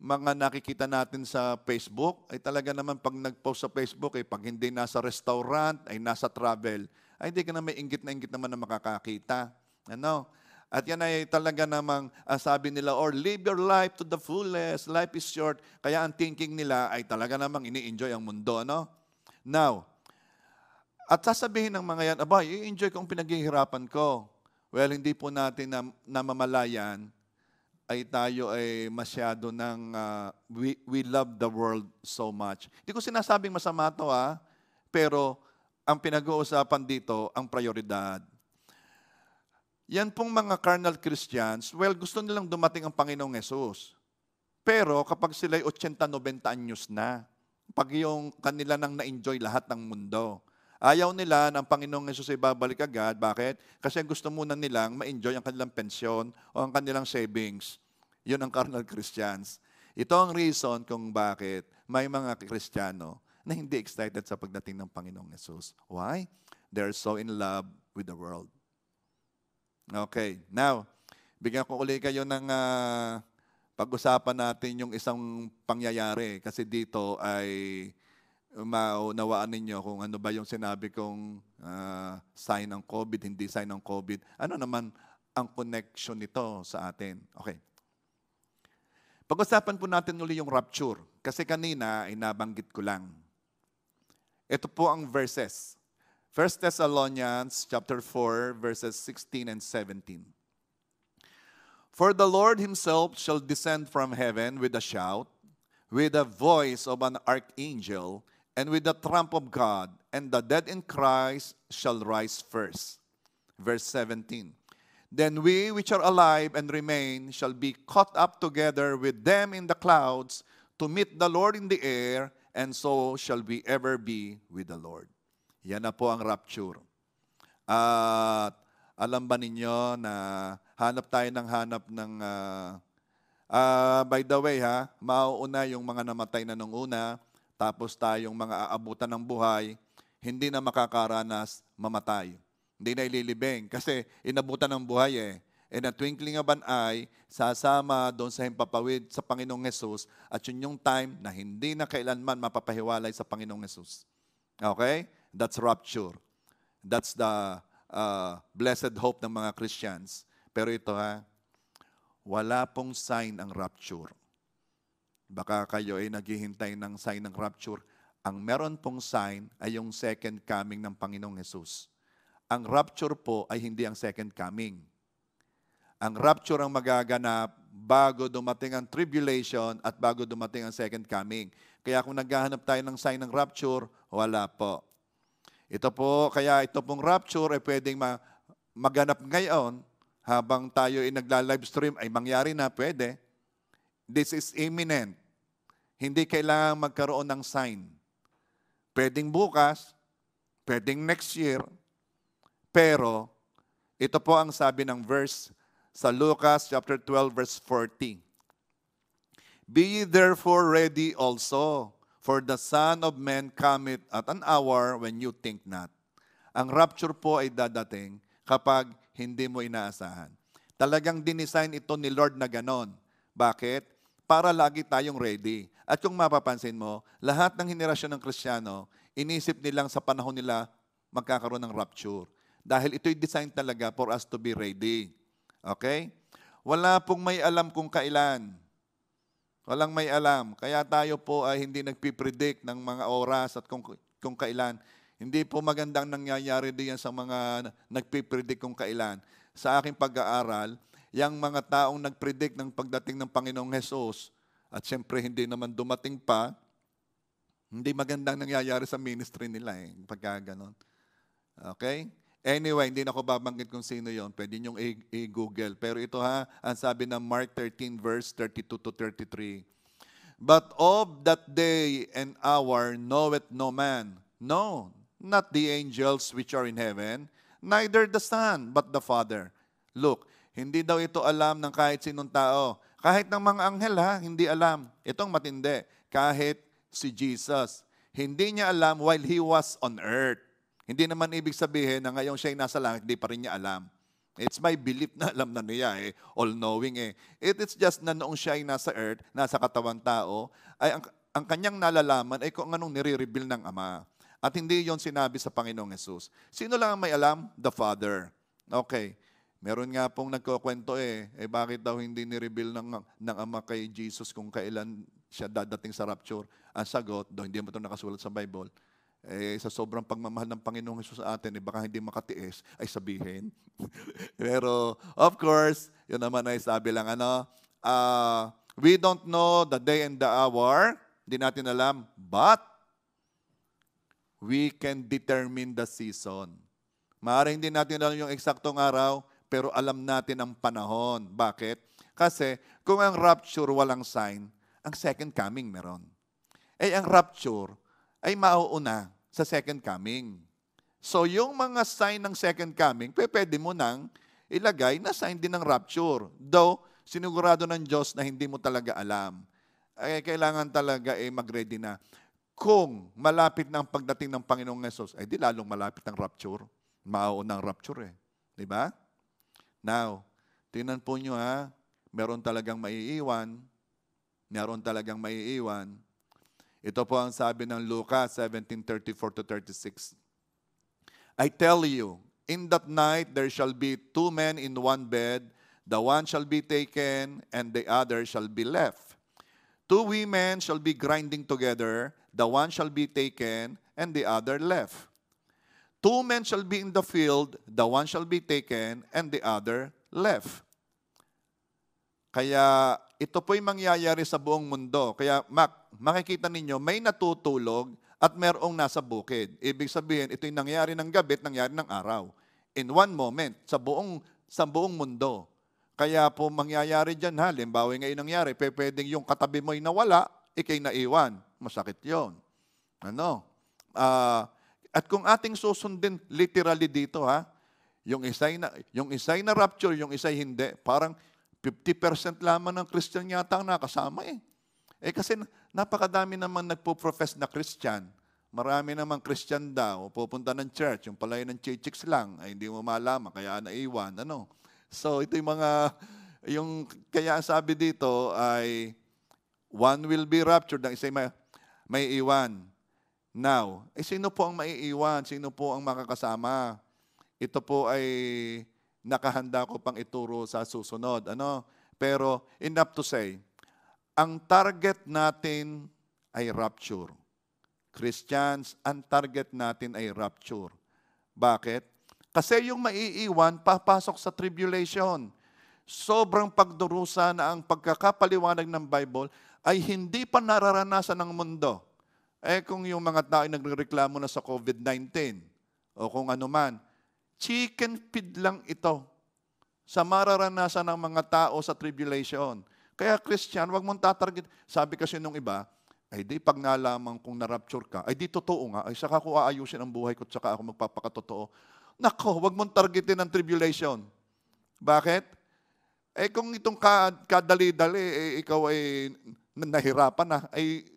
mga nakikita natin sa Facebook, ay talaga naman pag nag-post sa Facebook, ay eh, pag hindi nasa restaurant, ay nasa travel, ay hindi ka na may inggit na inggit naman na makakakita. Ano? At yan ay talaga namang uh, sabi nila, or live your life to the fullest, life is short. Kaya ang thinking nila ay talaga namang ini-enjoy ang mundo. Ano? Now, at sasabihin ng mga yan, aba, i-enjoy ang pinaghihirapan ko. Well, hindi po natin nam- namamalayan ay tayo ay masyado ng uh, we, we love the world so much. Hindi ko sinasabing masama to ah, pero ang pinag-uusapan dito, ang prioridad. Yan pong mga carnal Christians, well, gusto nilang dumating ang Panginoong Yesus. Pero kapag sila ay 80-90 anyos na, pag yung kanila nang na-enjoy lahat ng mundo, Ayaw nila ng Panginoong Yesus ay babalik agad. Bakit? Kasi gusto muna nilang ma-enjoy ang kanilang pensyon o ang kanilang savings. Yun ang carnal Christians. Ito ang reason kung bakit may mga Kristiyano na hindi excited sa pagdating ng Panginoong Yesus. Why? They're so in love with the world. Okay. Now, bigyan ko ulit kayo ng uh, pag-usapan natin yung isang pangyayari kasi dito ay maunawaan ninyo kung ano ba yung sinabi kong uh, sign ng COVID, hindi sign ng COVID. Ano naman ang connection nito sa atin? Okay. Pag-usapan po natin uli yung rapture. Kasi kanina, inabanggit ko lang. Ito po ang verses. 1 Thessalonians chapter 4 verses 16 and 17. For the Lord himself shall descend from heaven with a shout, with the voice of an archangel, and with the trump of God, and the dead in Christ shall rise first. Verse 17. Then we which are alive and remain shall be caught up together with them in the clouds to meet the Lord in the air, and so shall we ever be with the Lord. Yan na po ang rapture. At alam ba ninyo na hanap tayo ng hanap ng... Uh, uh, by the way ha, mauuna yung mga namatay na nung una, tapos tayong mga aabutan ng buhay, hindi na makakaranas mamatay. Hindi na ililibing kasi inabutan ng buhay eh. And a twinkling of an eye, sasama doon sa himpapawid sa Panginoong Yesus at yun yung time na hindi na kailanman mapapahiwalay sa Panginoong Yesus. Okay? That's rapture. That's the uh, blessed hope ng mga Christians. Pero ito ha, wala pong sign ang rapture. Baka kayo ay naghihintay ng sign ng rapture. Ang meron pong sign ay yung second coming ng Panginoong Yesus. Ang rapture po ay hindi ang second coming. Ang rapture ang magaganap bago dumating ang tribulation at bago dumating ang second coming. Kaya kung naghahanap tayo ng sign ng rapture, wala po. Ito po, kaya ito pong rapture ay pwedeng ma- maganap ngayon habang tayo ay nagla live stream ay mangyari na, pwede. This is imminent. Hindi kailangan magkaroon ng sign. Pwedeng bukas, pwedeng next year, pero ito po ang sabi ng verse sa Lucas chapter 12 verse 40. Be ye therefore ready also, for the Son of Man cometh at an hour when you think not. Ang rapture po ay dadating kapag hindi mo inaasahan. Talagang dinisign ito ni Lord na ganon. Bakit? para lagi tayong ready. At kung mapapansin mo, lahat ng henerasyon ng Kristiyano, inisip nilang sa panahon nila magkakaroon ng rapture. Dahil ito'y design talaga for us to be ready. Okay? Wala pong may alam kung kailan. Walang may alam. Kaya tayo po ay hindi nagpipredict ng mga oras at kung, kung kailan. Hindi po magandang nangyayari diyan sa mga nagpipredict kung kailan. Sa aking pag-aaral, yung mga taong nagpredict ng pagdating ng Panginoong Hesus at siyempre hindi naman dumating pa, hindi magandang nangyayari sa ministry nila eh, pagka ganun. Okay? Anyway, hindi na ako babanggit kung sino yon. Pwede niyong i-google. Pero ito ha, ang sabi ng Mark 13 verse 32 to 33. But of that day and hour knoweth no man. No, not the angels which are in heaven, neither the Son, but the Father. Look, hindi daw ito alam ng kahit sinong tao. Kahit ng mga anghel ha, hindi alam. Itong matindi. Kahit si Jesus. Hindi niya alam while he was on earth. Hindi naman ibig sabihin na ngayon siya ay nasa langit, hindi pa rin niya alam. It's my belief na alam na niya eh, all-knowing eh. It is just na noong siya ay nasa earth, nasa katawan tao, ay ang, ang kanyang nalalaman ay kung anong nire-reveal ng Ama. At hindi yon sinabi sa Panginoong Yesus. Sino lang ang may alam? The Father. Okay. Meron nga pong nagkukwento eh, eh bakit daw hindi ni-reveal ng, ng Ama kay Jesus kung kailan siya dadating sa rapture? Ang sagot, daw hindi mo ito nakasulat sa Bible, eh, sa sobrang pagmamahal ng Panginoong Hesus sa atin, eh, baka hindi makatiis, ay sabihin. [LAUGHS] Pero, of course, yun naman ay sabi lang, ano, uh, we don't know the day and the hour, hindi natin alam, but we can determine the season. Maaaring hindi natin alam yung eksaktong araw, pero alam natin ang panahon. Bakit? Kasi kung ang rapture walang sign, ang second coming meron. Eh ang rapture ay mauuna sa second coming. So yung mga sign ng second coming, pwede mo nang ilagay na sign din ng rapture. Though, sinigurado ng Diyos na hindi mo talaga alam. Eh, kailangan talaga eh, mag-ready na. Kung malapit na ang pagdating ng Panginoong Yesus, ay eh, di lalong malapit ang rapture. Mauuna ang rapture eh. Di ba? Now, tingnan po nyo ha, meron talagang maiiwan, meron talagang maiiwan. Ito po ang sabi ng Lucas 17:34 to 36. I tell you, in that night there shall be two men in one bed, the one shall be taken and the other shall be left. Two women shall be grinding together, the one shall be taken and the other left. Two men shall be in the field, the one shall be taken and the other left. Kaya ito po'y mangyayari sa buong mundo. Kaya mak, makikita ninyo, may natutulog at merong nasa bukid. Ibig sabihin, ito'y nangyari ng gabi at nangyari ng araw. In one moment, sa buong, sa buong mundo. Kaya po mangyayari dyan, halimbawa ngayon nangyari, pwedeng yung katabi mo'y nawala, ikay naiwan. Masakit yon. Ano? Ah... Uh, at kung ating susundin literally dito ha, yung isa'y na, yung isa'y na rapture, yung isa hindi, parang 50% lamang ng Christian yata ang nakasama eh. Eh kasi napakadami naman nagpo-profess na Christian. Marami naman Christian daw, pupunta ng church, yung palayo ng chichiks lang, ay hindi mo malaman, kaya naiwan, ano. So ito yung mga, yung kaya sabi dito ay, one will be raptured, ang isa may, may iwan now. Eh, sino po ang maiiwan? Sino po ang makakasama? Ito po ay nakahanda ko pang ituro sa susunod. Ano? Pero enough to say, ang target natin ay rapture. Christians, ang target natin ay rapture. Bakit? Kasi yung maiiwan, papasok sa tribulation. Sobrang pagdurusa na ang pagkakapaliwanag ng Bible ay hindi pa nararanasan ng mundo eh kung yung mga tao nagrereklamo na sa COVID-19 o kung ano man, chicken feed lang ito sa mararanasan ng mga tao sa tribulation. Kaya Christian, wag mong tatarget. Sabi kasi nung iba, ay di pag nalaman kung na-rapture ka, ay di totoo nga, ay saka ko aayusin ang buhay ko at saka ako magpapakatotoo. Nako, wag mong targetin ang tribulation. Bakit? Eh kung itong kadali-dali, eh, ikaw ay nahirapan na, ay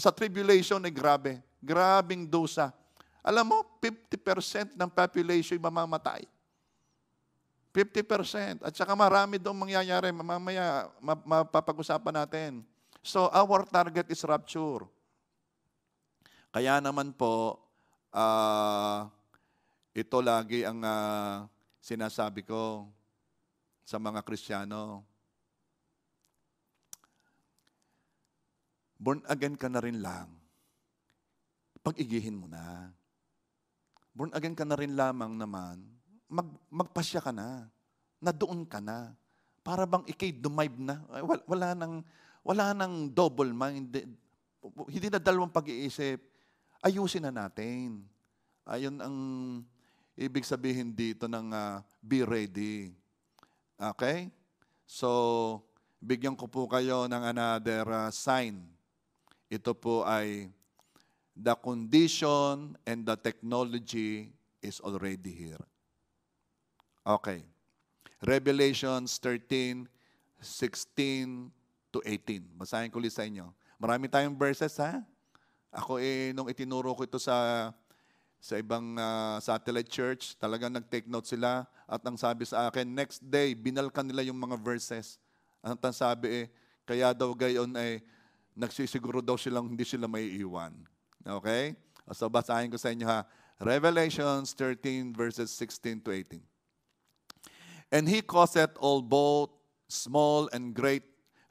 sa tribulation ay eh, grabe. Grabing dosa. Alam mo, 50% ng population ay mamamatay. 50%. At saka marami doon mangyayari. Mamamaya, mapapag-usapan natin. So, our target is rapture. Kaya naman po, uh, ito lagi ang uh, sinasabi ko sa mga Kristiyano. Born again ka na rin lang. Pag-igihin mo na. Born again ka na rin lamang naman, mag, magpasya ka na. Na doon ka na. Para bang ikay dumive na. Wala, nang, wala nang double mind. Hindi na dalawang pag-iisip. Ayusin na natin. Ayun ang ibig sabihin dito ng uh, be ready. Okay? So, bigyan ko po kayo ng another uh, sign ito po ay the condition and the technology is already here. Okay. Revelations 13, 16 to 18. Basahin ko ulit sa inyo. Marami tayong verses ha. Ako eh, nung itinuro ko ito sa sa ibang uh, satellite church, talagang nag-take note sila at ang sabi sa akin, next day, binalkan nila yung mga verses. At ang sabi eh, kaya daw gayon ay eh, nagsisiguro daw silang hindi sila may iwan. Okay? So basahin ko sa inyo ha. Revelations 13 verses 16 to 18. And he causeth all both small and great,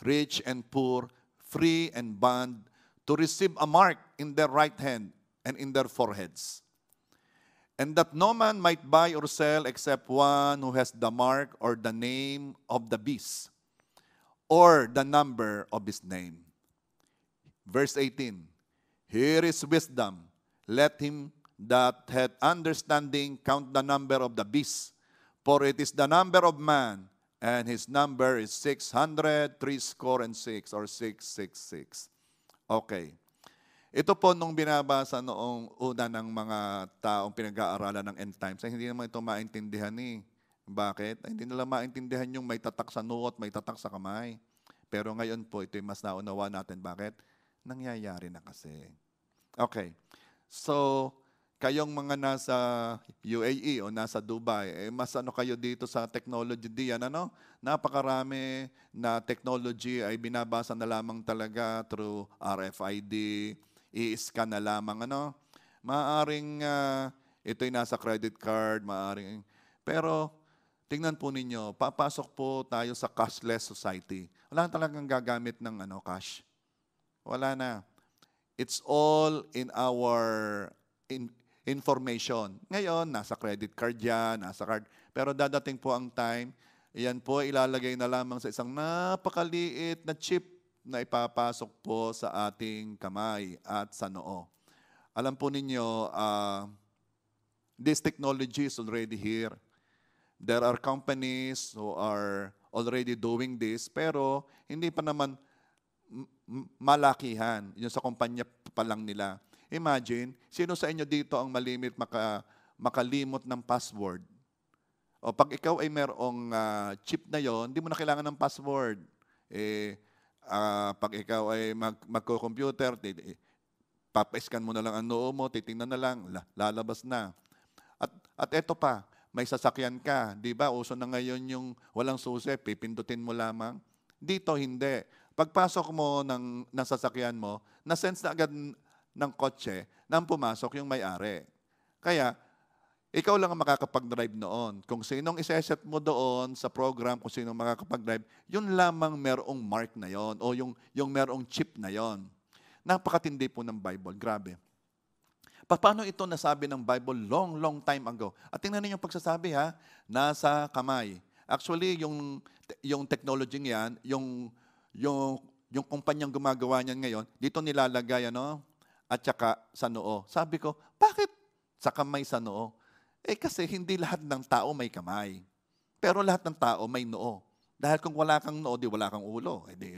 rich and poor, free and bond, to receive a mark in their right hand and in their foreheads. And that no man might buy or sell except one who has the mark or the name of the beast or the number of his name. Verse 18, Here is wisdom. Let him that had understanding count the number of the beast, for it is the number of man, and his number is 603 score and 6 or 666. Okay. Ito po nung binabasa noong una ng mga taong pinag-aaralan ng end times, ay hindi naman ito maintindihan eh. Bakit? Ay, hindi nila maintindihan yung may tatak sa nuot, may tatak sa kamay. Pero ngayon po, ito yung mas naunawa natin. Bakit? nangyayari na kasi. Okay. So, kayong mga nasa UAE o nasa Dubai, eh, mas ano kayo dito sa technology diyan, ano? Napakarami na technology ay binabasa na lamang talaga through RFID, i-scan na lamang, ano? Maaring uh, ito'y nasa credit card, maaring... Pero tingnan po ninyo, papasok po tayo sa cashless society. Wala talagang gagamit ng ano, cash. Wala na. It's all in our in, information. Ngayon, nasa credit card yan, nasa card. Pero dadating po ang time, yan po ilalagay na lamang sa isang napakaliit na chip na ipapasok po sa ating kamay at sa noo. Alam po ninyo, uh, this technology is already here. There are companies who are already doing this, pero hindi pa naman malakihan. yung sa kumpanya pa lang nila. Imagine, sino sa inyo dito ang malimit maka, makalimot ng password? O pag ikaw ay merong uh, chip na yon, hindi mo na kailangan ng password. Eh, uh, pag ikaw ay mag, magko-computer, papaiskan mo na lang ang noo mo, titingnan na lang, lalabas na. At, at eto pa, may sasakyan ka, di ba? Uso na ngayon yung walang susi, pipindutin mo lamang. Dito, hindi. Pagpasok mo ng nasasakyan mo, na-sense na agad ng kotse nang pumasok yung may-ari. Kaya, ikaw lang ang makakapag-drive noon. Kung sinong iseset mo doon sa program, kung sinong makakapag-drive, yun lamang merong mark na yon o yung, yung merong chip na yon. Napakatindi po ng Bible. Grabe. Paano ito nasabi ng Bible long, long time ago? At tingnan niyo yung pagsasabi ha, nasa kamay. Actually, yung, yung technology niyan, yung yung, yung kumpanyang gumagawa niyan ngayon, dito nilalagay, ano? At saka sa noo. Sabi ko, bakit sa kamay sa noo? Eh kasi hindi lahat ng tao may kamay. Pero lahat ng tao may noo. Dahil kung wala kang noo, di wala kang ulo. Eh, di,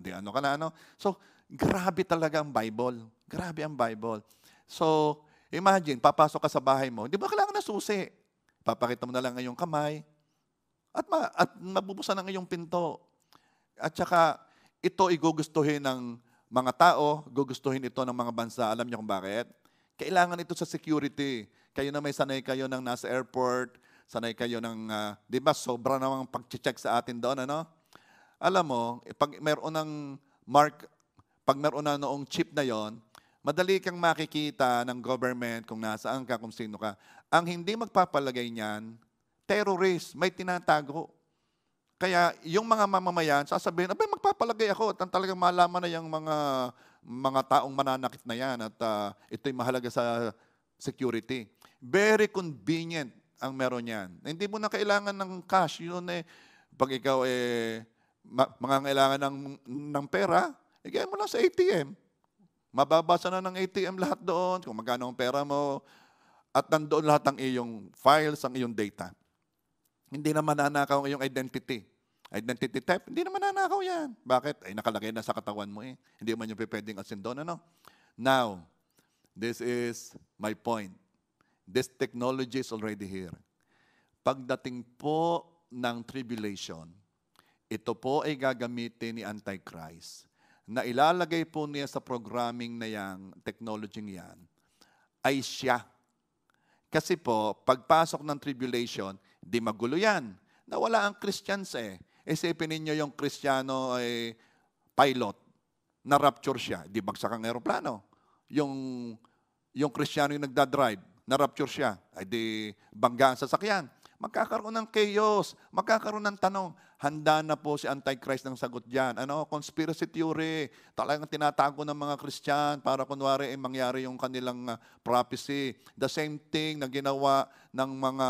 di ano ka na ano. So, grabe talaga ang Bible. Grabe ang Bible. So, imagine, papasok ka sa bahay mo, di ba kailangan na susi? Papakita mo na lang ngayong kamay, at, ma- at mabubusan ang iyong pinto. At saka, ito igugustuhin ng mga tao, gugustuhin ito ng mga bansa. Alam niyo kung bakit? Kailangan ito sa security. Kayo na may sanay kayo ng nasa airport, sanay kayo ng, uh, di ba, sobra namang pag-check sa atin doon, ano? Alam mo, eh, pag meron ng mark, pag meron na noong chip na yon, madali kang makikita ng government kung nasaan ka, kung sino ka. Ang hindi magpapalagay niyan, terrorist, may tinatago. Kaya yung mga mamamayan, sasabihin, abay magpapalagay ako at talagang malaman na yung mga, mga taong mananakit na yan at uh, ito'y mahalaga sa security. Very convenient ang meron yan. Hindi mo na kailangan ng cash. Yun eh, pag ikaw eh, mga kailangan ng, ng pera, igay mo lang sa ATM. Mababasa na ng ATM lahat doon, kung magkano ang pera mo, at nandoon lahat ang iyong files, ang iyong data. Hindi na mananakaw ang iyong identity identity theft, hindi naman nanakaw yan. Bakit? Ay, nakalagay na sa katawan mo eh. Hindi man yung pwedeng asin doon, ano? Now, this is my point. This technology is already here. Pagdating po ng tribulation, ito po ay gagamitin ni Antichrist na ilalagay po niya sa programming na yan, technology yan, ay siya. Kasi po, pagpasok ng tribulation, di magulo yan. Nawala ang Christians eh. Isipin ninyo yung Kristiyano eh, pilot na rapture siya, di bagsak ang eroplano. Yung, yung Kristiyano yung nagda-drive, na rapture siya, ay di bangga ang sasakyan. Magkakaroon ng chaos, magkakaroon ng tanong. Handa na po si Antichrist ng sagot diyan. Ano, conspiracy theory. Talagang tinatago ng mga Christian para kunwari ay eh, mangyari yung kanilang ah, prophecy. The same thing na ginawa ng mga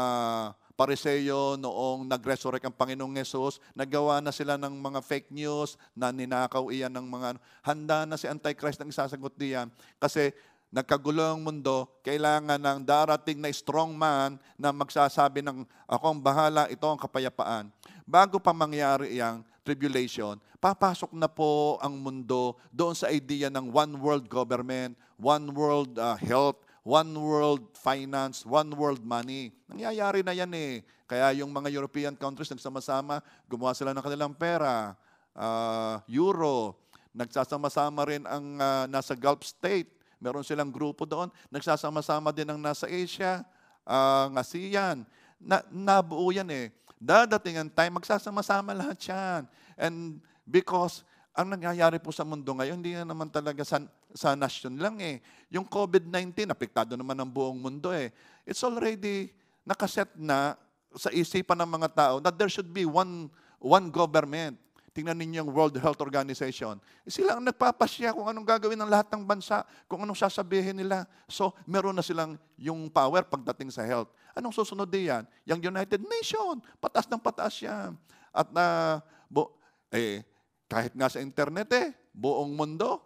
pariseyo noong nag-resurrect ang Panginoong Yesus, naggawa na sila ng mga fake news, na ninakaw iyan ng mga, ano. handa na si Antichrist ang isasagot diyan. Kasi nagkagulo ang mundo, kailangan ng darating na strong man na magsasabi ng ako ang bahala, ito ang kapayapaan. Bago pa mangyari yang tribulation, papasok na po ang mundo doon sa idea ng one world government, one world uh, health, One world finance, one world money. Nangyayari na yan eh. Kaya yung mga European countries nagsama-sama, gumawa sila ng kanilang pera, uh, euro. Nagsasama-sama rin ang uh, nasa Gulf State. Meron silang grupo doon. Nagsasama-sama din ang nasa Asia, ang ah, uh, ASEAN. Na, nabuo yan eh. Dadating ang time, magsasama-sama lahat yan. And because ang nangyayari po sa mundo ngayon, hindi na naman talaga sa, sa nation lang eh. Yung COVID-19, apektado naman ang buong mundo eh. It's already nakaset na sa isipan ng mga tao that there should be one, one government. Tingnan ninyo yung World Health Organization. sila ang nagpapasya kung anong gagawin ng lahat ng bansa, kung anong sasabihin nila. So, meron na silang yung power pagdating sa health. Anong susunod diyan? Yung United Nations, patas ng patas yan. At na, uh, eh, kahit nga sa internet eh, buong mundo,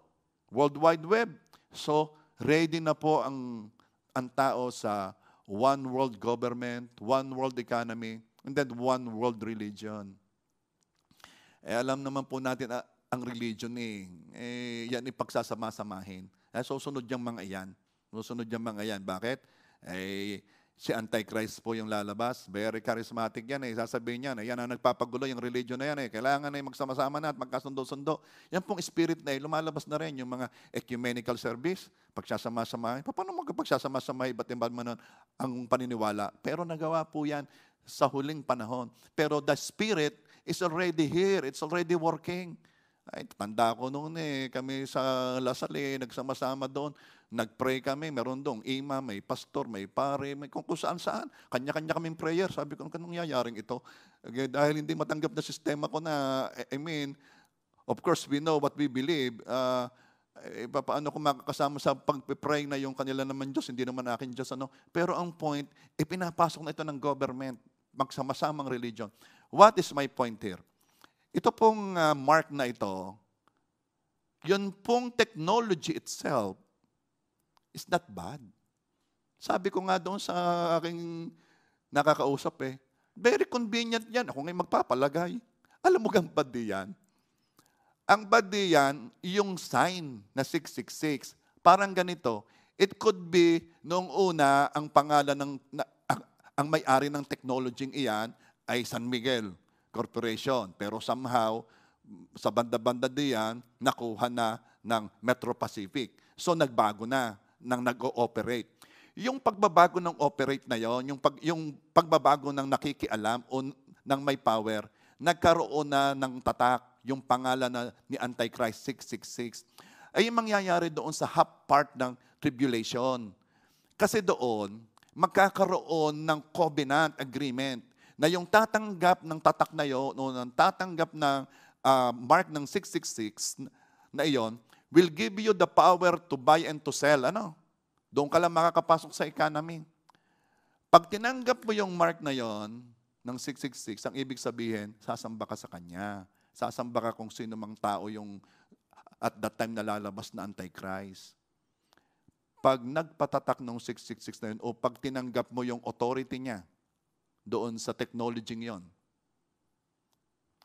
World Wide Web. So, ready na po ang, ang tao sa one world government, one world economy, and then one world religion. Eh, alam naman po natin ah, ang religion eh. eh yan ipagsasama-samahin. Eh, susunod yung mga yan. Susunod yung mga yan. Bakit? Eh, Si Antichrist po yung lalabas. Very charismatic yan eh. Sasabihin niya, eh, yan ang nagpapagulo, yung religion na yan eh. Kailangan na eh, magsama-sama na at magkasundo-sundo. Yan pong spirit na eh, lumalabas na rin yung mga ecumenical service, pagsasama-sama. Paano magkapagsasama-sama iba't iba man ang paniniwala? Pero nagawa po yan sa huling panahon. Pero the spirit is already here. It's already working. Ay, tanda ko noon eh. Kami sa Lasal nagsama-sama doon. Nag-pray kami, meron doon ima, may pastor, may pare, may kung, kung saan saan. Kanya-kanya kaming prayer. Sabi ko, anong yayaring ito? Okay, eh, dahil hindi matanggap na sistema ko na, eh, I mean, of course we know what we believe. Uh, eh, paano ko makakasama sa pagpe-pray na yung kanila naman Diyos, hindi naman akin Diyos. Ano? Pero ang point, ipinapasok eh, na ito ng government, magsamasamang religion. What is my point here? Ito pong uh, mark na ito, yun pong technology itself It's not bad. Sabi ko nga doon sa aking nakakausap eh, very convenient yan. Ako ngayon magpapalagay. Alam mo kang bad yan? Ang bad yan, yung sign na 666, parang ganito, it could be noong una ang pangalan ng na, ang, ang may-ari ng technology iyan ay San Miguel Corporation. Pero somehow, sa banda-banda diyan, nakuha na ng Metro Pacific. So nagbago na ng nag-ooperate. Yung pagbabago ng operate na yon, yung, pag, yung pagbabago ng nakikialam o ng may power, nagkaroon na ng tatak yung pangalan na ni Antichrist 666 ay mangyayari doon sa half part ng tribulation. Kasi doon, magkakaroon ng covenant agreement na yung tatanggap ng tatak na yon, o ng tatanggap ng uh, ah, mark ng 666 na iyon, will give you the power to buy and to sell. Ano? Doon ka lang makakapasok sa economy. Pag tinanggap mo yung mark na yon ng 666, ang ibig sabihin, sasamba ka sa Kanya. Sasamba ka kung sino mang tao yung at that time nalalabas na Antichrist. Pag nagpatatak ng 666 na yun, o pag tinanggap mo yung authority niya doon sa technology yon,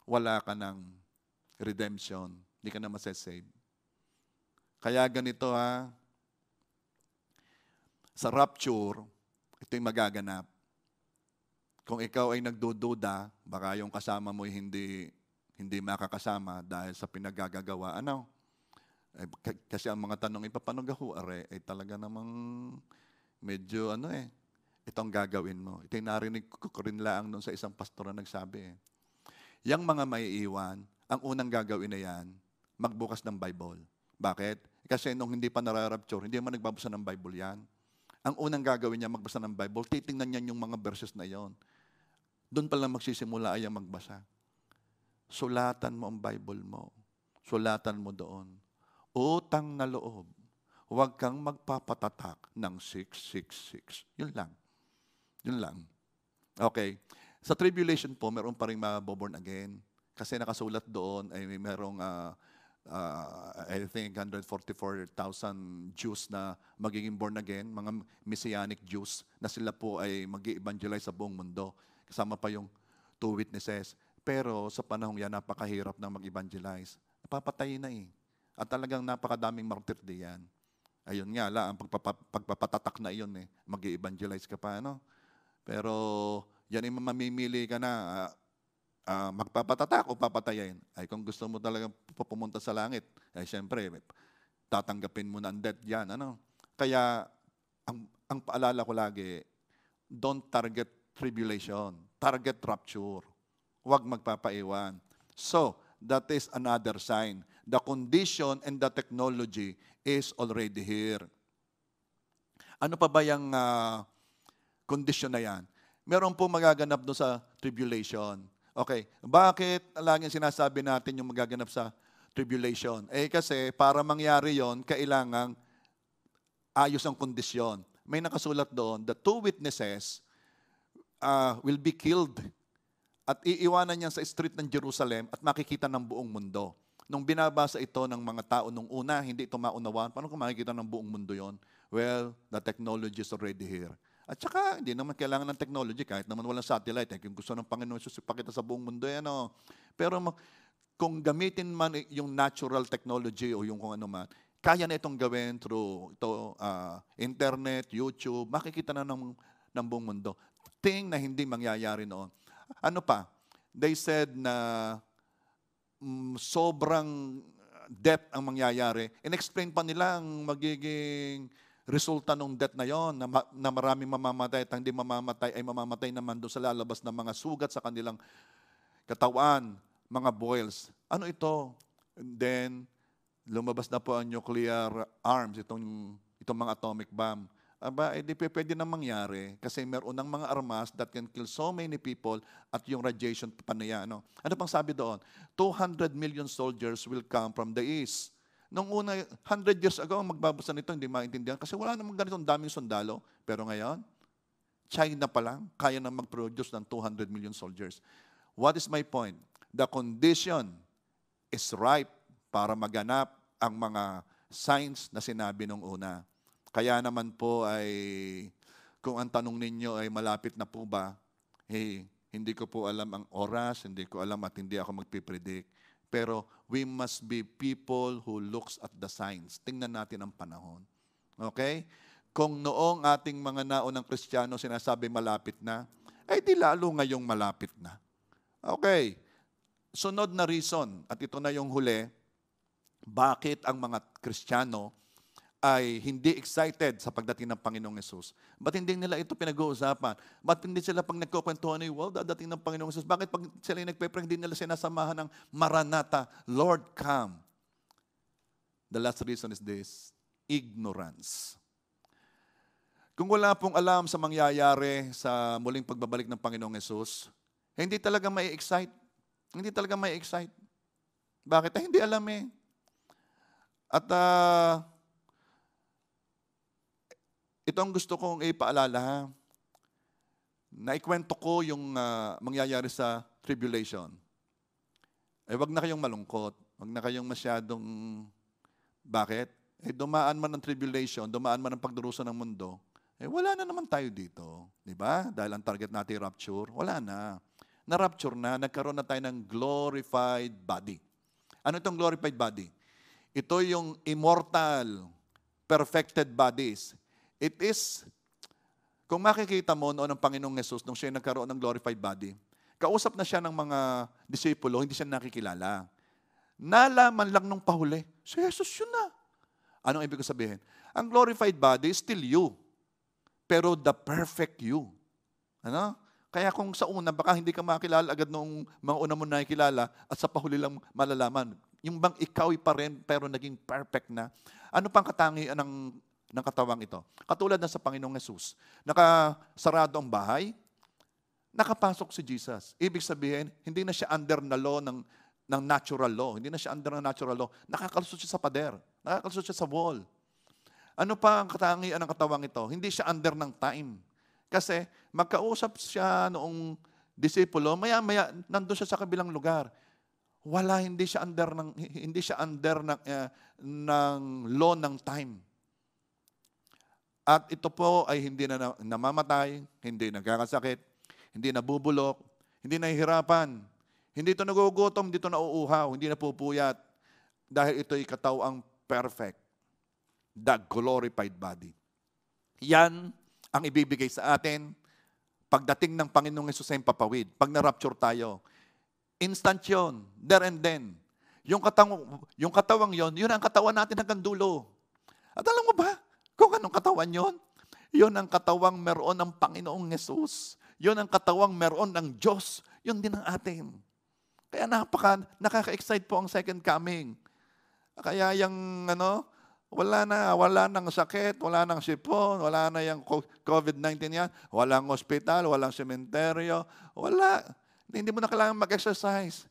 wala ka ng redemption. Hindi ka na masasave. Kaya ganito ha, sa rapture, ito yung magaganap. Kung ikaw ay nagdududa, baka yung kasama mo hindi hindi makakasama dahil sa pinagagagawa. Ano? Eh, kasi ang mga tanong ipapanagahu, are, ay eh, talaga namang medyo ano eh, itong gagawin mo. Ito yung narinig ko rin lang noon sa isang pastor na nagsabi eh. Yang mga maiiwan, ang unang gagawin na yan, magbukas ng Bible. Bakit? Kasi nung hindi pa nararapture, hindi man nagbabasa ng Bible yan. Ang unang gagawin niya, magbasa ng Bible, titingnan niya yung mga verses na yon. Doon pa lang magsisimula ay ang magbasa. Sulatan mo ang Bible mo. Sulatan mo doon. Utang na loob. Huwag kang magpapatatak ng 666. Yun lang. Yun lang. Okay. Sa tribulation po, meron pa rin mga born again. Kasi nakasulat doon, ay merong uh, uh, I think 144,000 Jews na magiging born again, mga Messianic Jews na sila po ay mag evangelize sa buong mundo. Kasama pa yung two witnesses. Pero sa panahong yan, napakahirap na mag-evangelize. Napapatay na eh. At talagang napakadaming martyr diyan. Ayun nga, la, ang pagpapa, pagpapatatak na iyon eh. mag evangelize ka pa, ano? Pero yan ay mamimili ka na. Uh, uh, magpapatatak o papatayin. Ay kung gusto mo talaga pumunta sa langit, ay eh, siyempre, tatanggapin mo na ang death yan. Ano? Kaya, ang, ang paalala ko lagi, don't target tribulation. Target rapture. Huwag magpapaiwan. So, that is another sign. The condition and the technology is already here. Ano pa ba yung uh, condition na yan? Meron po magaganap doon sa tribulation Okay, bakit laging sinasabi natin yung magaganap sa tribulation? Eh kasi para mangyari yon kailangang ayos ang kondisyon. May nakasulat doon, the two witnesses uh, will be killed at iiwanan niya sa street ng Jerusalem at makikita ng buong mundo. Nung binabasa ito ng mga tao nung una, hindi ito maunawaan. Paano kung makikita ng buong mundo yon? Well, the technology is already here. At saka, hindi naman kailangan ng technology, kahit naman walang satellite. Eh. Kung gusto ng Panginoon Jesus ipakita sa buong mundo, yan, eh, oh. Pero kung gamitin man yung natural technology o yung kung ano man, kaya na itong gawin through ito, uh, internet, YouTube, makikita na ng, ng buong mundo. Thing na hindi mangyayari noon. Ano pa? They said na mm, sobrang depth ang mangyayari. In-explain pa nila ang magiging resulta ng death na yon na, na maraming mamamatay at hindi mamamatay ay mamamatay naman doon sa lalabas ng mga sugat sa kanilang katawan, mga boils. Ano ito? And then, lumabas na po ang nuclear arms, itong, itong mga atomic bomb. Aba, edi eh, pwede na mangyari kasi meron ng mga armas that can kill so many people at yung radiation, paano yan? Ano, ano pang sabi doon? 200 million soldiers will come from the east Noong una, 100 years ago, magbabasa nito, hindi maintindihan. Kasi wala namang ganitong daming sundalo. Pero ngayon, China pa lang, kaya na mag-produce ng 200 million soldiers. What is my point? The condition is ripe para maganap ang mga signs na sinabi nung una. Kaya naman po ay, kung ang tanong ninyo ay malapit na po ba, eh, hindi ko po alam ang oras, hindi ko alam at hindi ako magpipredict. Pero we must be people who looks at the signs. Tingnan natin ang panahon. Okay? Kung noong ating mga naunang Kristiyano sinasabi malapit na, ay eh, di lalo ngayong malapit na. Okay. Sunod na reason, at ito na yung huli, bakit ang mga Kristiyano ay hindi excited sa pagdating ng Panginoong Yesus? Ba't hindi nila ito pinag-uusapan? Ba't hindi sila pag nagkukwentuhan ay, well, dating ng Panginoong Yesus? Bakit pag sila nagpe-pray, hindi nila sinasamahan ng Maranatha, Lord, come? The last reason is this, ignorance. Kung wala pong alam sa mangyayari sa muling pagbabalik ng Panginoong Yesus, hindi talaga may excite. Hindi talaga may excite. Bakit? Ay, eh, hindi alam eh. At uh, ito ang gusto kong ipaalala ha. Naikwento ko yung uh, mangyayari sa tribulation. Eh, wag na kayong malungkot. Wag na kayong masyadong... Bakit? Eh, dumaan man ng tribulation, dumaan man ng pagdurusa ng mundo, eh, wala na naman tayo dito. Di ba? Dahil ang target natin rapture, wala na. Na-rapture na, nagkaroon na tayo ng glorified body. Ano itong glorified body? Ito yung immortal, perfected bodies. It is, kung makikita mo noon ang Panginoong Yesus nung siya nagkaroon ng glorified body, kausap na siya ng mga disipulo, hindi siya nakikilala. Nalaman lang nung pahuli, si Jesus yun na. Anong ibig ko sabihin? Ang glorified body is still you. Pero the perfect you. Ano? Kaya kung sa una, baka hindi ka makilala agad nung mga una mo nakikilala at sa pahuli lang malalaman. Yung bang ikaw pa rin pero naging perfect na. Ano pang katangian ng ng katawang ito. Katulad na sa Panginoong Yesus, nakasarado ang bahay, nakapasok si Jesus. Ibig sabihin, hindi na siya under na law ng, ng natural law. Hindi na siya under ng natural law. Nakakalusot siya sa pader. Nakakalusot siya sa wall. Ano pa ang katangian ng katawang ito? Hindi siya under ng time. Kasi magkausap siya noong disipulo, maya-maya nandoon siya sa kabilang lugar. Wala hindi siya under ng hindi siya under ng uh, ng law ng time. At ito po ay hindi na namamatay, hindi nagkakasakit, hindi nabubulok, hindi nahihirapan, hindi ito nagugutom, hindi ito nauuhaw, hindi napupuyat. Dahil ito ay katawang perfect, the glorified body. Yan ang ibibigay sa atin pagdating ng Panginoong Yesus sa papawid, pag na-rapture tayo. Instant yun, there and then. Yung katawang, yung katawang yon, yun ang katawan natin hanggang dulo. At alam mo ba, kung anong katawan yon? Yon ang katawang meron ng Panginoong Yesus. Yon ang katawang meron ng Diyos. Yon din ang atin. Kaya napaka, nakaka-excite po ang second coming. Kaya yung ano, wala na, wala nang sakit, wala nang sipon, wala na yung COVID-19 yan, walang ospital, walang sementeryo, wala. Hindi mo na kailangan mag-exercise.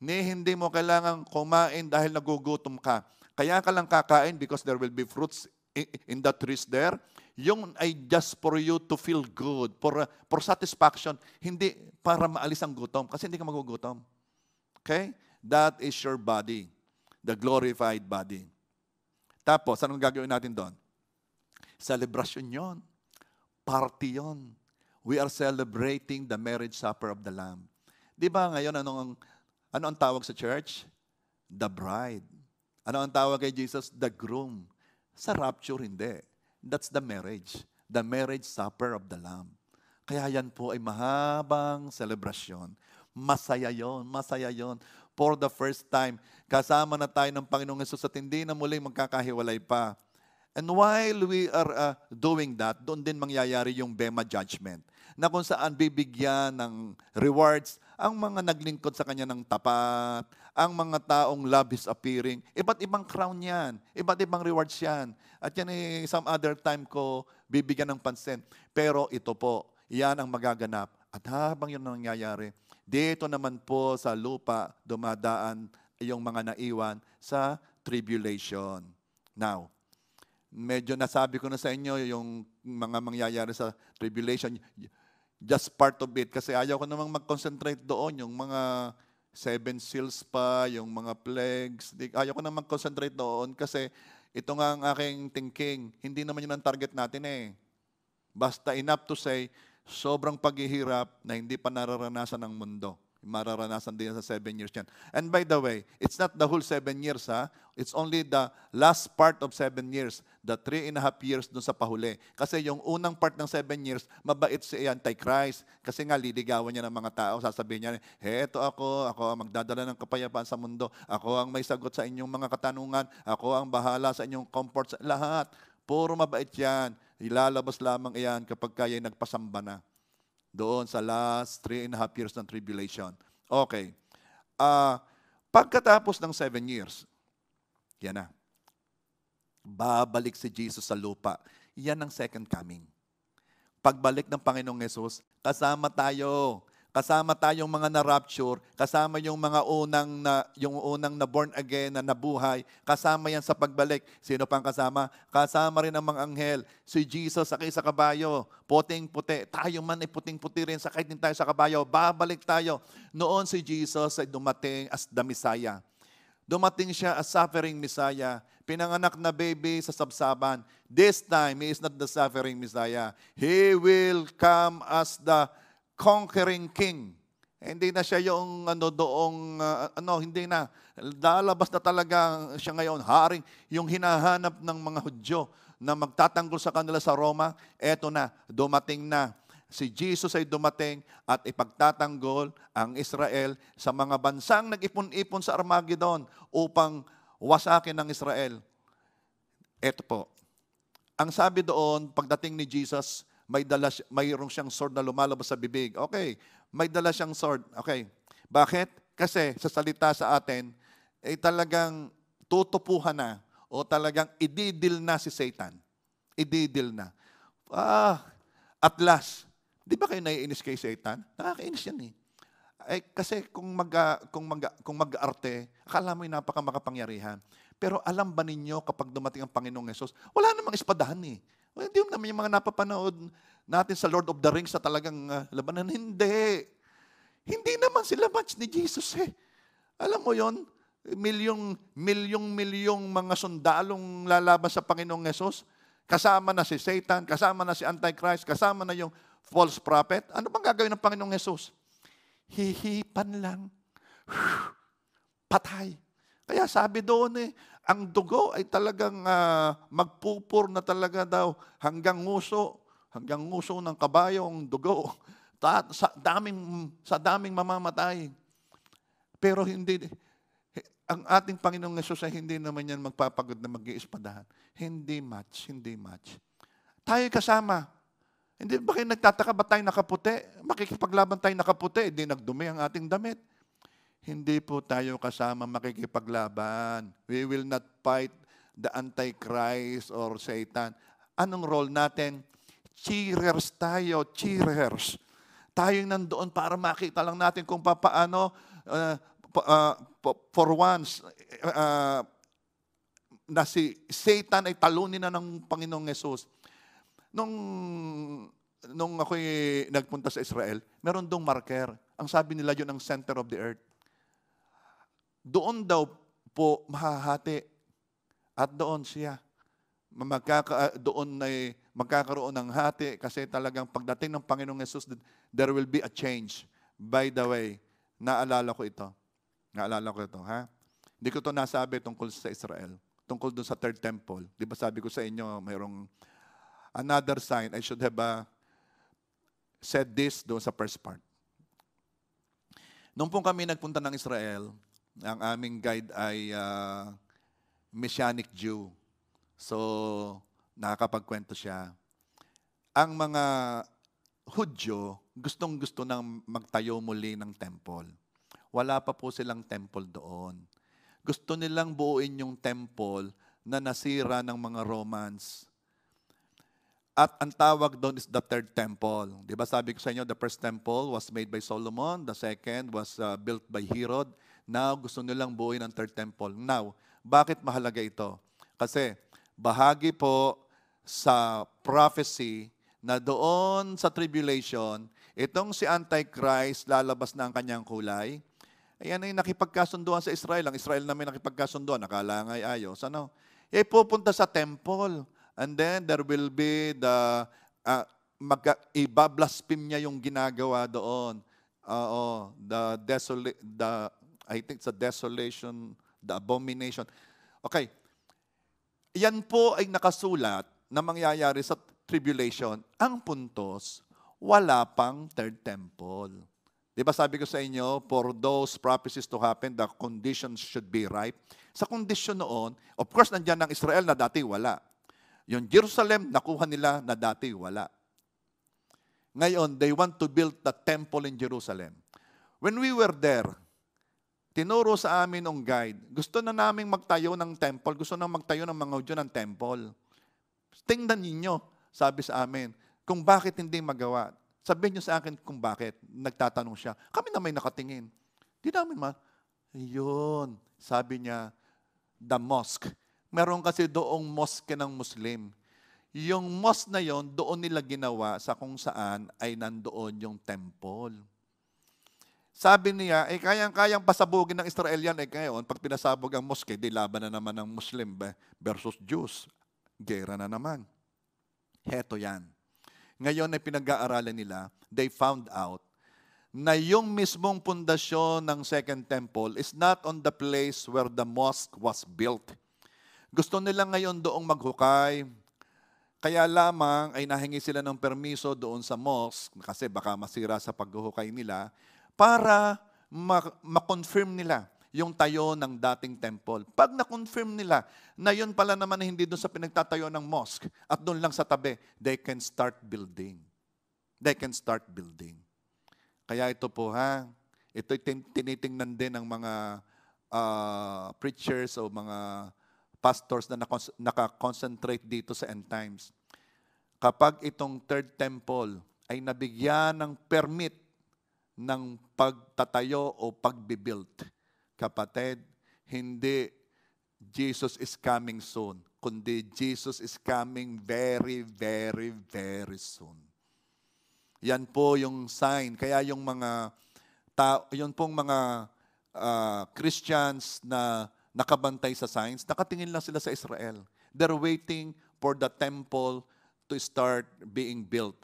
Ni hindi mo kailangan kumain dahil nagugutom ka. Kaya ka lang kakain because there will be fruits in that risk there, yung ay just for you to feel good, for, for satisfaction, hindi para maalis ang gutom, kasi hindi ka magugutom. Okay? That is your body, the glorified body. Tapos, anong gagawin natin doon? Celebration yon. Party yon. We are celebrating the marriage supper of the Lamb. Di ba ngayon, anong, ang, ano ang tawag sa church? The bride. Ano ang tawag kay Jesus? The groom. Sa rapture, hindi. That's the marriage. The marriage supper of the Lamb. Kaya yan po ay mahabang selebrasyon. Masaya yon, masaya yon. For the first time, kasama na tayo ng Panginoong Yesus at hindi na muli magkakahiwalay pa. And while we are uh, doing that, doon din mangyayari yung Bema Judgment na kung saan bibigyan ng rewards ang mga naglingkod sa kanya ng tapat, ang mga taong love is appearing. Iba't ibang crown yan. Iba't ibang rewards yan. At yan eh, some other time ko bibigyan ng pansin. Pero ito po, yan ang magaganap. At habang yun nangyayari, dito naman po sa lupa dumadaan yung mga naiwan sa tribulation. Now, medyo nasabi ko na sa inyo yung mga mangyayari sa tribulation. Just part of it. Kasi ayaw ko namang mag-concentrate doon yung mga seven seals pa, yung mga plagues. Ayoko ayaw concentrate doon kasi ito nga ang aking thinking. Hindi naman yun ang target natin eh. Basta enough to say, sobrang paghihirap na hindi pa nararanasan ng mundo. Mararanasan din sa seven years yan. And by the way, it's not the whole seven years, ha? It's only the last part of seven years, the three and a half years dun sa pahuli. Kasi yung unang part ng seven years, mabait si Antichrist. Kasi nga, liligawan niya ng mga tao. Sasabihin niya, heto ako, ako ang magdadala ng kapayapaan sa mundo. Ako ang may sagot sa inyong mga katanungan. Ako ang bahala sa inyong comforts. lahat. Puro mabait yan. Ilalabas lamang iyan kapag kaya'y nagpasamba na doon sa last three and a half years ng tribulation. Okay. Uh, pagkatapos ng seven years, yan na. Babalik si Jesus sa lupa. Yan ang second coming. Pagbalik ng Panginoong Yesus, kasama tayo kasama tayong mga na-rapture, kasama yung mga unang na, yung unang na born again na nabuhay, kasama yan sa pagbalik. Sino pang kasama? Kasama rin ang mga anghel. Si Jesus sakay sa kabayo, puting-puti. Tayo man ay puting-puti rin, sakay din tayo sa kabayo. Babalik tayo. Noon si Jesus ay dumating as the Messiah. Dumating siya as suffering Messiah. Pinanganak na baby sa sabsaban. This time, he is not the suffering Messiah. He will come as the conquering king. Hindi na siya yung ano doong uh, ano hindi na lalabas na talaga siya ngayon haring yung hinahanap ng mga Hudyo na magtatanggol sa kanila sa Roma, eto na dumating na si Jesus ay dumating at ipagtatanggol ang Israel sa mga bansang nag-ipon-ipon sa Armageddon upang wasakin ang Israel. Ito po. Ang sabi doon, pagdating ni Jesus, may dala, mayroong siyang sword na lumalabas sa bibig. Okay, may dala siyang sword. Okay, bakit? Kasi sa salita sa atin, ay eh, talagang tutupuhan na o talagang ididil na si Satan. Ididil na. Ah, at last, di ba kayo naiinis kay Satan? Nakakainis yan eh. Ay, eh, kasi kung mag ah, kung mag kung mag-arte, akala mo napaka makapangyarihan. Pero alam ba ninyo kapag dumating ang Panginoong Yesus, wala namang espadahan eh. Well, hindi naman yung mga napapanood natin sa Lord of the Rings na talagang uh, labanan. Hindi. Hindi naman sila match ni Jesus eh. Alam mo yon milyong, milyong, milyong mga sundalong lalaban sa Panginoong Yesus. Kasama na si Satan, kasama na si Antichrist, kasama na yung false prophet. Ano bang gagawin ng Panginoong Yesus? Hihipan lang. Patay. Kaya sabi doon eh, ang dugo ay talagang uh, magpupur na talaga daw hanggang nguso, hanggang nguso ng kabayo ang dugo. Ta- sa daming sa daming mamamatay. Pero hindi ang ating Panginoong Yesus ay hindi naman yan magpapagod na mag-iispadahan. Hindi match, hindi match. Tayo kasama. Hindi ba kayo nagtataka ba tayo nakaputi? Makikipaglaban tayo nakaputi, hindi nagdumi ang ating damit hindi po tayo kasama makikipaglaban. We will not fight the Antichrist or Satan. Anong role natin? Cheerers tayo, cheerers. Tayong nandoon para makita lang natin kung paano, uh, uh, for once, uh, uh, na si Satan ay talunin na ng Panginoong Yesus. Nung, nung ako'y nagpunta sa Israel, meron dong marker. Ang sabi nila yun ang center of the earth doon daw po mahahati at doon siya magkaka, ah, doon ay eh, magkakaroon ng hati kasi talagang pagdating ng Panginoong Yesus, there will be a change. By the way, naalala ko ito. Naalala ko ito, ha? Hindi ko to nasabi tungkol sa Israel, tungkol doon sa third temple. Di ba sabi ko sa inyo, mayroong another sign. I should have uh, said this doon sa first part. Noong po kami nagpunta ng Israel, ang aming guide ay uh, Messianic Jew. So, nakakapagkwento siya. Ang mga Hudyo, gustong-gusto nang magtayo muli ng temple. Wala pa po silang temple doon. Gusto nilang buuin yung temple na nasira ng mga Romans. At ang tawag doon is the third temple. Di ba sabi ko sa inyo, the first temple was made by Solomon, the second was uh, built by Herod, Now, gusto nilang buuin ang third temple. Now, bakit mahalaga ito? Kasi bahagi po sa prophecy na doon sa tribulation, itong si Antichrist lalabas na ang kanyang kulay. Ayan ay nakipagkasunduan sa Israel. Ang Israel namin nakipagkasunduan. Nakala nga ay ayos. Ano? Eh, pupunta sa temple. And then there will be the, uh, mag, ibablaspim niya yung ginagawa doon. Uh, Oo, oh, the desolate, the I think sa desolation, the abomination. Okay. Yan po ay nakasulat na mangyayari sa tribulation. Ang puntos, wala pang third temple. Di ba sabi ko sa inyo, for those prophecies to happen, the conditions should be ripe. Sa condition noon, of course, nandiyan ang Israel na dati wala. Yung Jerusalem, nakuha nila na dati wala. Ngayon, they want to build the temple in Jerusalem. When we were there, Tinuro sa amin ng guide, gusto na naming magtayo ng temple, gusto na magtayo ng mga Udyo ng temple. Tingnan ninyo, sabi sa amin, kung bakit hindi magawa. Sabihin niyo sa akin kung bakit. Nagtatanong siya. Kami na may nakatingin. Di namin ma. Yun, sabi niya, the mosque. Meron kasi doong mosque ng Muslim. Yung mosque na yon doon nila ginawa sa kung saan ay nandoon yung temple. Sabi niya, eh kayang-kayang pasabugin ng Israelian, Eh ngayon, pag pinasabog ang mosque, di laban na naman ng Muslim versus Jews. Gera na naman. Heto yan. Ngayon ay pinag-aaralan nila, they found out na yung mismong pundasyon ng Second Temple is not on the place where the mosque was built. Gusto nila ngayon doong maghukay, kaya lamang ay nahingi sila ng permiso doon sa mosque kasi baka masira sa paghuhukay nila para ma-confirm nila yung tayo ng dating temple. Pag na-confirm nila na yun pala naman hindi doon sa pinagtatayo ng mosque at doon lang sa tabi, they can start building. They can start building. Kaya ito po ha, ito'y tinitingnan din ng mga uh, preachers o mga pastors na nakakonsentrate dito sa end times. Kapag itong third temple ay nabigyan ng permit ng pagtatayo o pagbibuild. Kapatid, hindi Jesus is coming soon, kundi Jesus is coming very, very, very soon. Yan po yung sign. Kaya yung mga tao, yun pong mga uh, Christians na nakabantay sa signs, nakatingin lang sila sa Israel. They're waiting for the temple to start being built.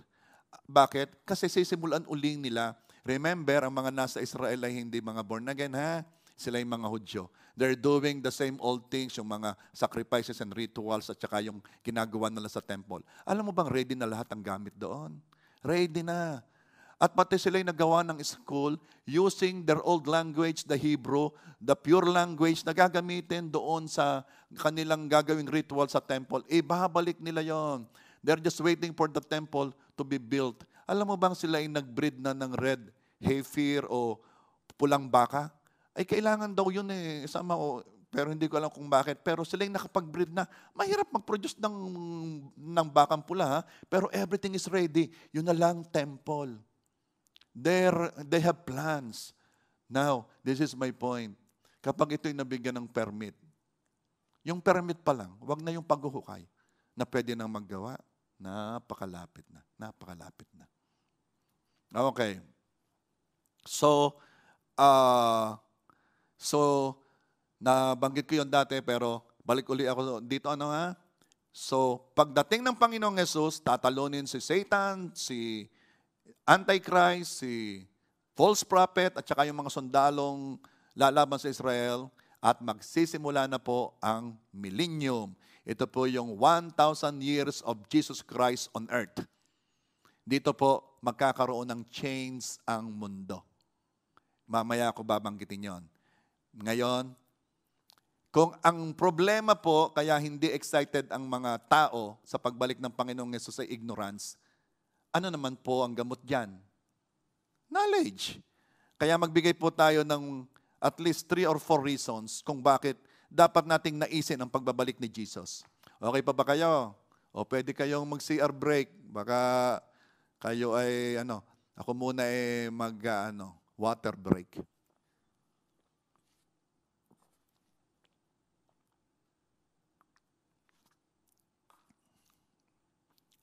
Bakit? Kasi sisimulan uling nila Remember, ang mga nasa Israel ay hindi mga born again, ha? Sila yung mga Hudyo. They're doing the same old things, yung mga sacrifices and rituals at saka yung ginagawa nila sa temple. Alam mo bang ready na lahat ang gamit doon? Ready na. At pati sila sila'y nagawa ng school using their old language, the Hebrew, the pure language na gagamitin doon sa kanilang gagawing ritual sa temple. Ibabalik nila yon. They're just waiting for the temple to be built. Alam mo bang sila sila'y nag-breed na ng red hayfear o pulang baka, ay kailangan daw yun eh, sama o, pero hindi ko alam kung bakit. Pero sila yung nakapag-breed na, mahirap mag-produce ng, ng bakang pula, ha? pero everything is ready. Yun na lang temple. There, they have plans. Now, this is my point. Kapag ito'y nabigyan ng permit, yung permit pa lang, wag na yung paghuhukay na pwede nang maggawa. Napakalapit na. Napakalapit na. Okay. So, uh, so, nabanggit ko yon dati pero balik uli ako dito ano ha? So, pagdating ng Panginoong Yesus, tatalonin si Satan, si Antichrist, si false prophet at saka yung mga sundalong lalaban sa Israel at magsisimula na po ang millennium. Ito po yung 1,000 years of Jesus Christ on earth. Dito po magkakaroon ng chains ang mundo. Mamaya ako babanggitin yon. Ngayon, kung ang problema po kaya hindi excited ang mga tao sa pagbalik ng Panginoong Yesus ay ignorance, ano naman po ang gamot diyan? Knowledge. Kaya magbigay po tayo ng at least three or four reasons kung bakit dapat nating naisin ang pagbabalik ni Jesus. Okay pa ba kayo? O pwede kayong mag-CR break. Baka kayo ay ano, ako muna ay mag uh, ano, water break.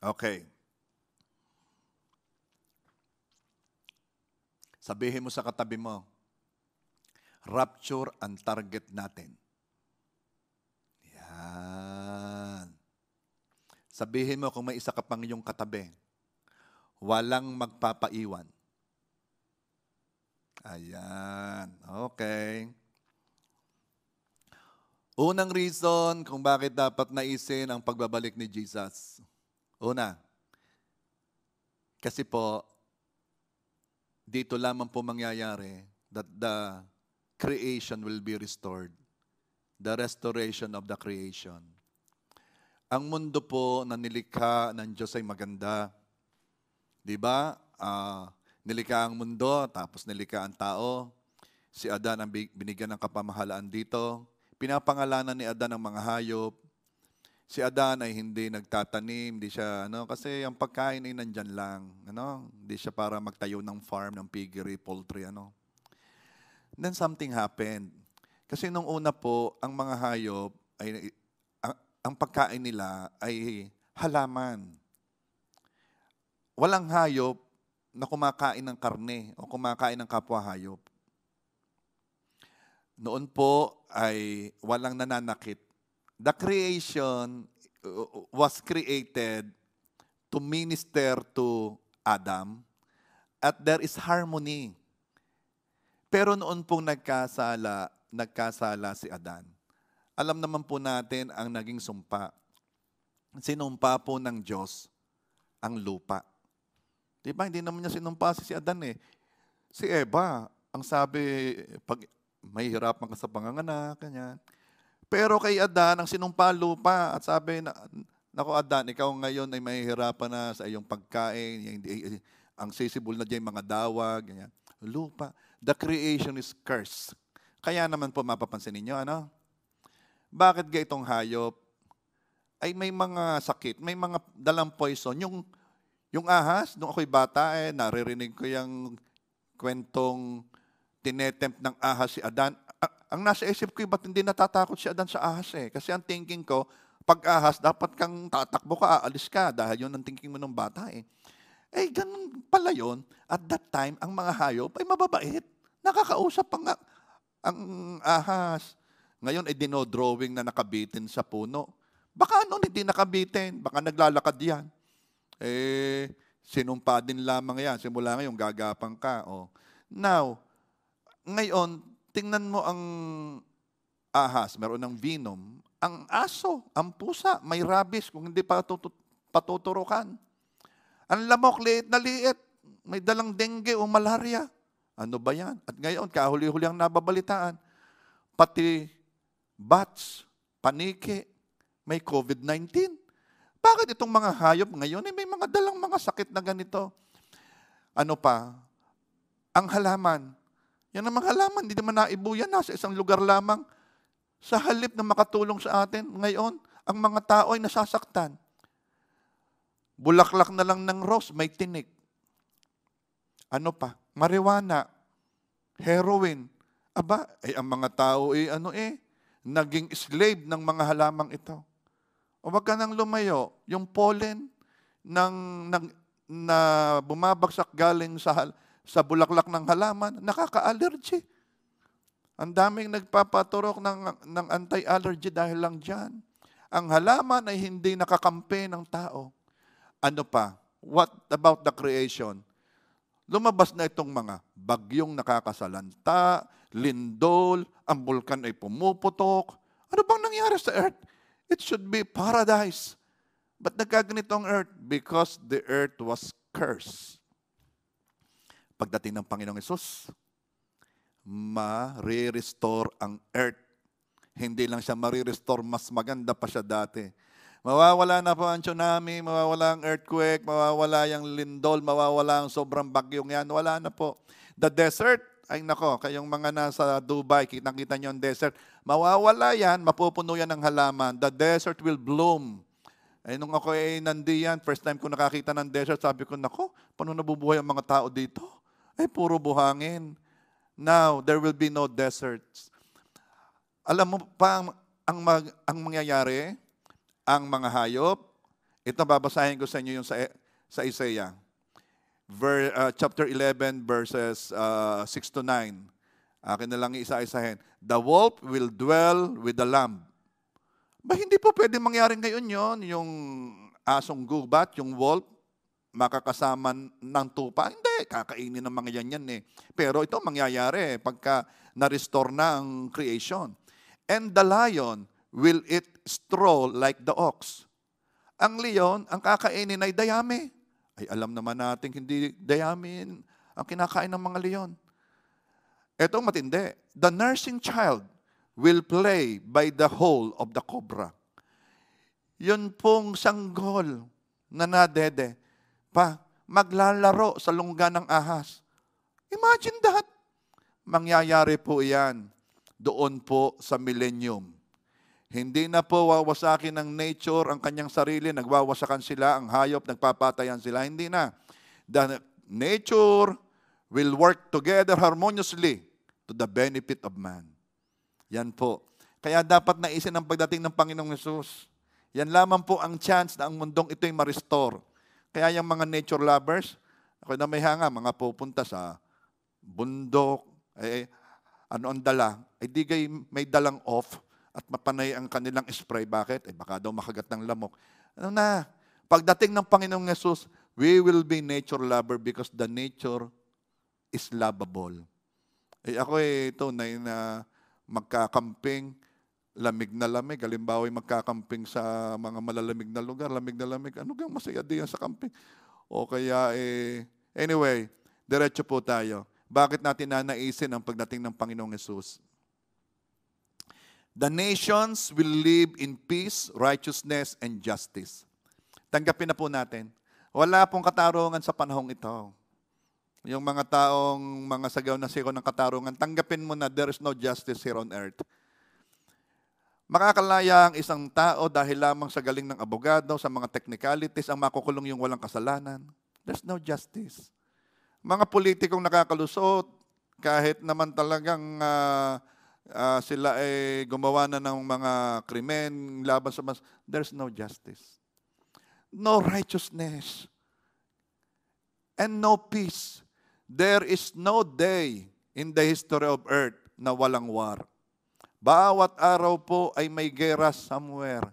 Okay. Sabihin mo sa katabi mo, rapture ang target natin. Yan. Sabihin mo kung may isa ka pang iyong katabi, walang magpapaiwan. Ayan. Okay. Unang reason kung bakit dapat naisin ang pagbabalik ni Jesus. Una, kasi po, dito lamang po mangyayari that the creation will be restored. The restoration of the creation. Ang mundo po na nilikha ng Diyos ay maganda. 'Di ba? Uh, Nilika ang mundo, tapos nilika ang tao. Si Adan ang binigyan ng kapamahalaan dito. Pinapangalanan ni Adan ang mga hayop. Si Adan ay hindi nagtatanim, hindi siya ano kasi ang pagkain ay nandiyan lang, ano? Hindi siya para magtayo ng farm ng piggery, poultry ano. then something happened. Kasi nung una po, ang mga hayop ay ang, ang pagkain nila ay halaman. Walang hayop na kumakain ng karne o kumakain ng kapwa hayop. Noon po ay walang nananakit. The creation uh, was created to minister to Adam at there is harmony. Pero noon pong nagkasala, nagkasala si Adan. Alam naman po natin ang naging sumpa. Sinumpa po ng Diyos ang lupa. Di ba? Hindi naman niya sinumpa si Adan eh. Si Eva, ang sabi, pag mahihirapan ka sa panganganak, kanyan. Pero kay Adan, ang sinumpa lupa at sabi na, Nako Adan, ikaw ngayon ay mahihirapan na sa iyong pagkain, ang sisibol na dyan mga dawag, ganyan. Lupa. The creation is cursed. Kaya naman po mapapansin ninyo, ano? Bakit ga itong hayop ay may mga sakit, may mga dalang poison. Yung yung ahas, nung ako'y bata, eh, naririnig ko yung kwentong tinetempt ng ahas si Adan. ang nasa isip ko, ba't hindi natatakot si Adan sa ahas eh? Kasi ang thinking ko, pag ahas, dapat kang tatakbo ka, aalis ka, dahil yun ang thinking mo ng bata eh. Eh, ganun pala yun. At that time, ang mga hayop ay mababait. Nakakausap ang, ang ahas. Ngayon, ay eh, dino-drawing na nakabitin sa puno. Baka noon hindi nakabitin, baka naglalakad yan. Eh, sinumpa din lamang yan. Simula ngayon, gagapang ka. Oh. Now, ngayon, tingnan mo ang ahas, meron ng venom. Ang aso, ang pusa, may rabies kung hindi patut- patuturukan. Ang lamok, liit na liit. May dalang dengue o malaria. Ano ba yan? At ngayon, kahuli-huli ang nababalitaan. Pati bats, paniki, may COVID-19. Bakit itong mga hayop ngayon ay eh, may mga dalang mga sakit na ganito? Ano pa? Ang halaman. Yan ang mga halaman, hindi naman naibo yan, nasa isang lugar lamang. Sa halip na makatulong sa atin, ngayon, ang mga tao ay nasasaktan. Bulaklak na lang ng rose, may tinik. Ano pa? Marijuana, heroin. Aba, ay eh, ang mga tao ay ano eh, naging slave ng mga halamang ito. O wag ka nang lumayo, yung pollen ng, ng, na bumabagsak galing sa, sa bulaklak ng halaman, nakaka-allergy. Ang daming nagpapaturok ng, ng anti-allergy dahil lang dyan. Ang halaman ay hindi nakakampi ng tao. Ano pa? What about the creation? Lumabas na itong mga bagyong nakakasalanta, lindol, ang bulkan ay pumuputok. Ano bang nangyari sa earth? It should be paradise. But nagkaganito ang earth because the earth was cursed. Pagdating ng Panginoong Isus, ma-restore ang earth. Hindi lang siya ma-restore, mas maganda pa siya dati. Mawawala na po ang tsunami, mawawala ang earthquake, mawawala yung lindol, mawawala ang sobrang bagyong yan. Wala na po. The desert ay nako, kayong mga nasa Dubai, kitang-kita nyo ang desert. Mawawala yan, mapupuno yan ng halaman. The desert will bloom. Eh, nung ako ay nandiyan, first time ko nakakita ng desert, sabi ko, nako, paano nabubuhay ang mga tao dito? Ay, eh, puro buhangin. Now, there will be no deserts. Alam mo pa ang, ang, mag, ang mangyayari? Ang mga hayop, ito babasahin ko sa inyo yung sa, sa Isaiah ver, uh, chapter 11, verses uh, 6 to 9. Akin na lang iisa isahin The wolf will dwell with the lamb. Ba, hindi po pwede mangyari ngayon yon yung asong gubat, yung wolf, makakasama ng tupa. Hindi, kakainin ng mga yan yan eh. Pero ito mangyayari eh, pagka na-restore na ang creation. And the lion will eat straw like the ox. Ang leon, ang kakainin ay dayami ay alam naman natin hindi dayamin ang kinakain ng mga leon. Ito matindi. The nursing child will play by the hole of the cobra. Yun pong sanggol na nadede pa maglalaro sa lungga ng ahas. Imagine that. Mangyayari po iyan doon po sa millennium hindi na po wawasakin ng nature ang kanyang sarili, nagwawasakan sila, ang hayop, nagpapatayan sila. Hindi na. The nature will work together harmoniously to the benefit of man. Yan po. Kaya dapat naisin ang pagdating ng Panginoong Yesus. Yan lamang po ang chance na ang mundong ito'y ma-restore. Kaya yung mga nature lovers, ako na may hanga, mga pupunta sa bundok, eh, ano ang dala, ay eh, di kay may dalang off, at mapanay ang kanilang spray. Bakit? Eh baka daw makagat ng lamok. Ano na? Pagdating ng Panginoong Yesus, we will be nature lover because the nature is lovable. Eh ako eh, ito, na, na magkakamping, lamig na lamig. Halimbawa, magkakamping sa mga malalamig na lugar, lamig na lamig. Ano gang masaya diyan sa camping? O kaya eh, anyway, diretso po tayo. Bakit natin nanaisin ang pagdating ng Panginoong Yesus? The nations will live in peace, righteousness, and justice. Tanggapin na po natin. Wala pong katarungan sa panahong ito. Yung mga taong mga sagaw na siko ng katarungan, tanggapin mo na there is no justice here on earth. Makakalaya ang isang tao dahil lamang sa galing ng abogado, sa mga technicalities, ang makukulong yung walang kasalanan. There's no justice. Mga politikong nakakalusot, kahit naman talagang uh, uh, sila ay gumawa na ng mga krimen laban sa mas, there's no justice. No righteousness. And no peace. There is no day in the history of earth na walang war. Bawat araw po ay may gera somewhere.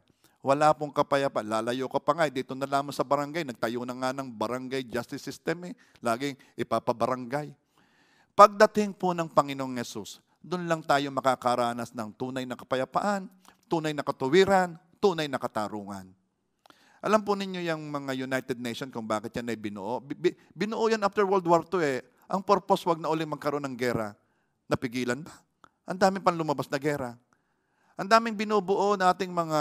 Wala pong kapayapaan. Lalayo ka pa nga. Eh, dito na lamang sa barangay. Nagtayo na nga ng barangay justice system eh. Laging ipapabarangay. Pagdating po ng Panginoong Yesus, doon lang tayo makakaranas ng tunay na kapayapaan, tunay na katuwiran, tunay na katarungan. Alam po ninyo yung mga United Nations kung bakit yan ay binuo. Binuo yan after World War II eh. Ang purpose, wag na uling magkaroon ng gera. Napigilan ba? Ang daming pang lumabas na gera. Ang daming binubuo na ating mga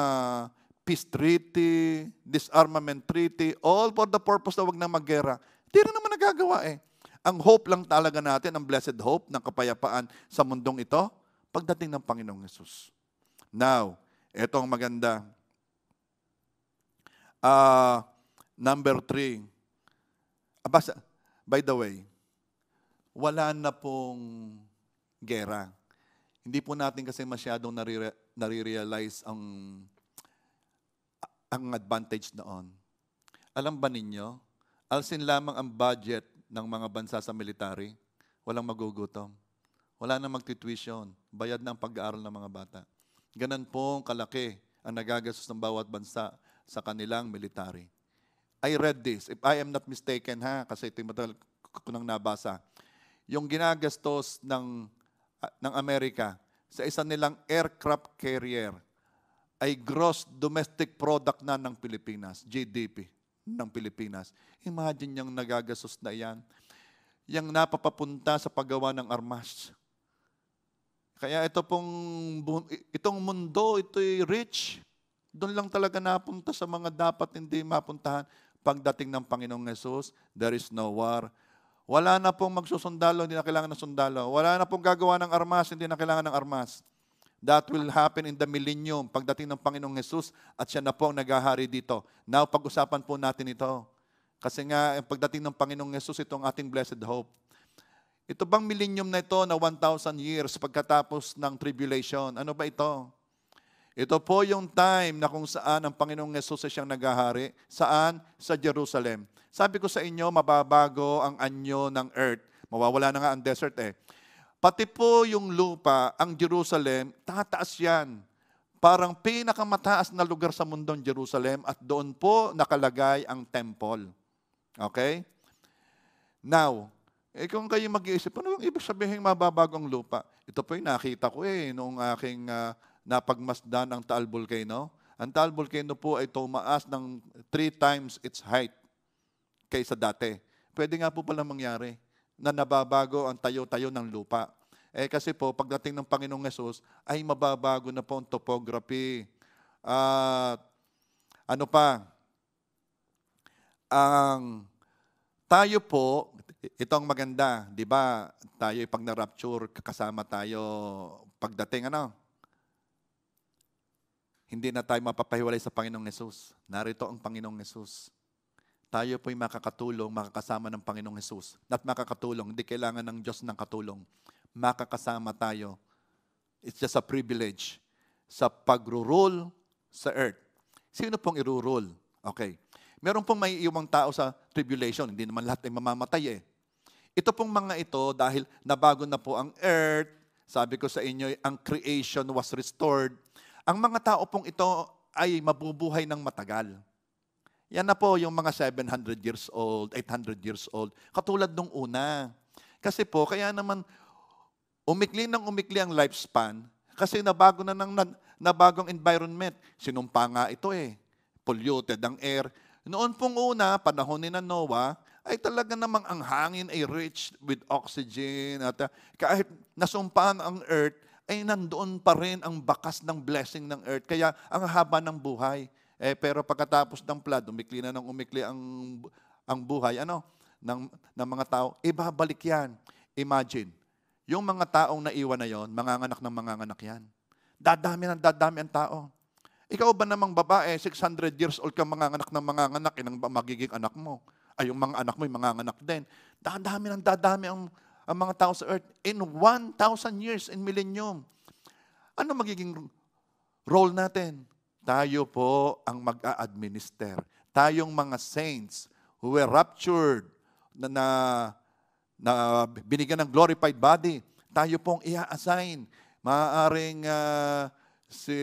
peace treaty, disarmament treaty, all for the purpose na wag na maggera. Hindi na naman nagagawa eh. Ang hope lang talaga natin, ang blessed hope ng kapayapaan sa mundong ito, pagdating ng Panginoong Yesus. Now, ito ang maganda. Uh, number three. Abasa, by the way, wala na pong gera. Hindi po natin kasi masyadong narire- nare-realize ang ang advantage noon. Alam ba ninyo, alsin lamang ang budget ng mga bansa sa military, walang magugutom. Wala na magtitwisyon. Bayad na ang pag-aaral ng mga bata. Ganan ang kalaki ang nagagastos ng bawat bansa sa kanilang military. I read this. If I am not mistaken ha, kasi ito yung matagal ko nang nabasa. Yung ginagastos ng, uh, ng Amerika sa isa nilang aircraft carrier ay gross domestic product na ng Pilipinas, GDP ng Pilipinas. Imagine yung nagagastos na yan. Yung napapapunta sa paggawa ng armas. Kaya ito pong, itong mundo, ito'y rich. Doon lang talaga napunta sa mga dapat hindi mapuntahan. Pagdating ng Panginoong Yesus, there is no war. Wala na pong magsusundalo, hindi na kailangan ng sundalo. Wala na pong gagawa ng armas, hindi na kailangan ng armas. That will happen in the millennium, pagdating ng Panginoong Jesus, at siya na po ang naghahari dito. Now, pag-usapan po natin ito. Kasi nga, eh, pagdating ng Panginoong Jesus, itong ating blessed hope. Ito bang millennium na ito na 1,000 years pagkatapos ng tribulation? Ano ba ito? Ito po yung time na kung saan ang Panginoong Yesus ay siyang naghahari. Saan? Sa Jerusalem. Sabi ko sa inyo, mababago ang anyo ng earth. Mawawala na nga ang desert eh. Pati po yung lupa, ang Jerusalem, tataas yan. Parang pinakamataas na lugar sa mundo ang Jerusalem at doon po nakalagay ang temple. Okay? Now, eh kung kayo mag-iisip, ano bang ibig sabihin ang lupa? Ito po yung nakita ko eh, noong aking uh, napagmasdan ang Taal Volcano. Ang Taal Volcano po ay tumaas ng three times its height kaysa dati. Pwede nga po pala mangyari na nababago ang tayo-tayo ng lupa. Eh kasi po, pagdating ng Panginoong Yesus, ay mababago na po ang topography. At uh, ano pa, ang tayo po, itong maganda, di ba? Tayo pag na-rapture, kasama tayo pagdating ano? Hindi na tayo mapapahiwalay sa Panginoong Yesus. Narito ang Panginoong Yesus tayo po'y makakatulong, makakasama ng Panginoong Hesus. Not makakatulong, hindi kailangan ng Diyos ng katulong. Makakasama tayo. It's just a privilege sa pagrurul sa earth. Sino pong irurul? Okay. Meron pong may iwang tao sa tribulation. Hindi naman lahat ay mamamatay eh. Ito pong mga ito, dahil nabago na po ang earth, sabi ko sa inyo, ang creation was restored. Ang mga tao pong ito ay mabubuhay ng matagal. Yan na po yung mga 700 years old, 800 years old. Katulad nung una. Kasi po, kaya naman umikli ng umikli ang lifespan kasi nabago na ng nabagong environment. Sinumpa nga ito eh. Polluted ang air. Noon pong una, panahon ni Noah, ay talaga namang ang hangin ay rich with oxygen. At ah, kahit nasumpaan ang earth, ay nandoon pa rin ang bakas ng blessing ng earth. Kaya ang haba ng buhay. Eh, pero pagkatapos ng flood, umikli na ng umikli ang, ang buhay ano, ng, ng mga tao. Ibabalik yan. Imagine, yung mga taong naiwan na yon, manganganak ng mga anak yan. Dadami ng dadami ang tao. Ikaw ba namang babae, 600 years old ka manganganak ng mga anak, inang eh, ba magiging anak mo? Ay, yung mga anak mo, yung manganganak din. Dadami ng dadami ang, ang mga tao sa earth in 1,000 years, in millennium. Ano magiging role natin? tayo po ang mag-a-administer. Tayong mga saints who were raptured na, na, na binigyan ng glorified body, tayo pong i-assign. Maaaring uh, si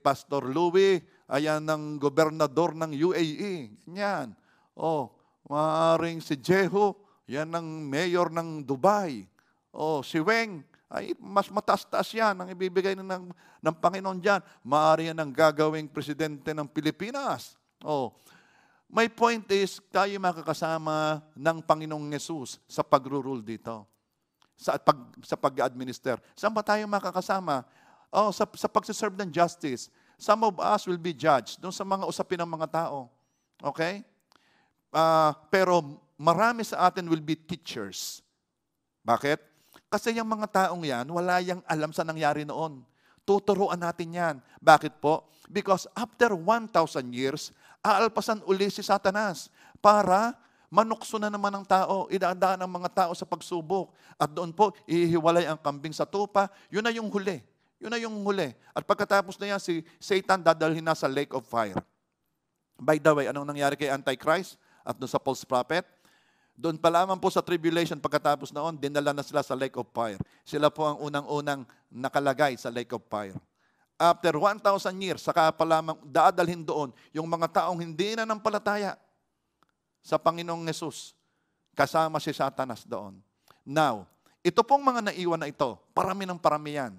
Pastor Louie, ayan ang gobernador ng UAE. Yan. O, oh, maaaring si Jehu, yan ang mayor ng Dubai. O, oh, si Weng, ay mas mataas-taas yan ang ibibigay ng, ng Panginoon dyan. Maaari yan ang gagawing presidente ng Pilipinas. Oh. My point is, tayo makakasama ng Panginoong Yesus sa pagrurule dito, sa, pag, sa pag-administer. Saan ba tayo makakasama? Oh, sa, sa pagsiserve ng justice. Some of us will be judged doon sa mga usapin ng mga tao. Okay? Uh, pero marami sa atin will be teachers. Bakit? Kasi yung mga taong yan, wala yang alam sa nangyari noon. Tuturuan natin yan. Bakit po? Because after 1,000 years, aalpasan uli si Satanas para manukso na naman ang tao, idadaan ang mga tao sa pagsubok. At doon po, ihiwalay ang kambing sa tupa. Yun na yung huli. Yun na yung huli. At pagkatapos na yan, si Satan dadalhin na sa lake of fire. By the way, anong nangyari kay Antichrist at doon sa false prophet? Doon pa lamang po sa tribulation, pagkatapos noon, dinala na sila sa lake of fire. Sila po ang unang-unang nakalagay sa lake of fire. After 1,000 years, saka pa lamang dadalhin doon yung mga taong hindi na ng palataya sa Panginoong Yesus. Kasama si Satanas doon. Now, ito pong mga naiwan na ito, parami ng parami yan.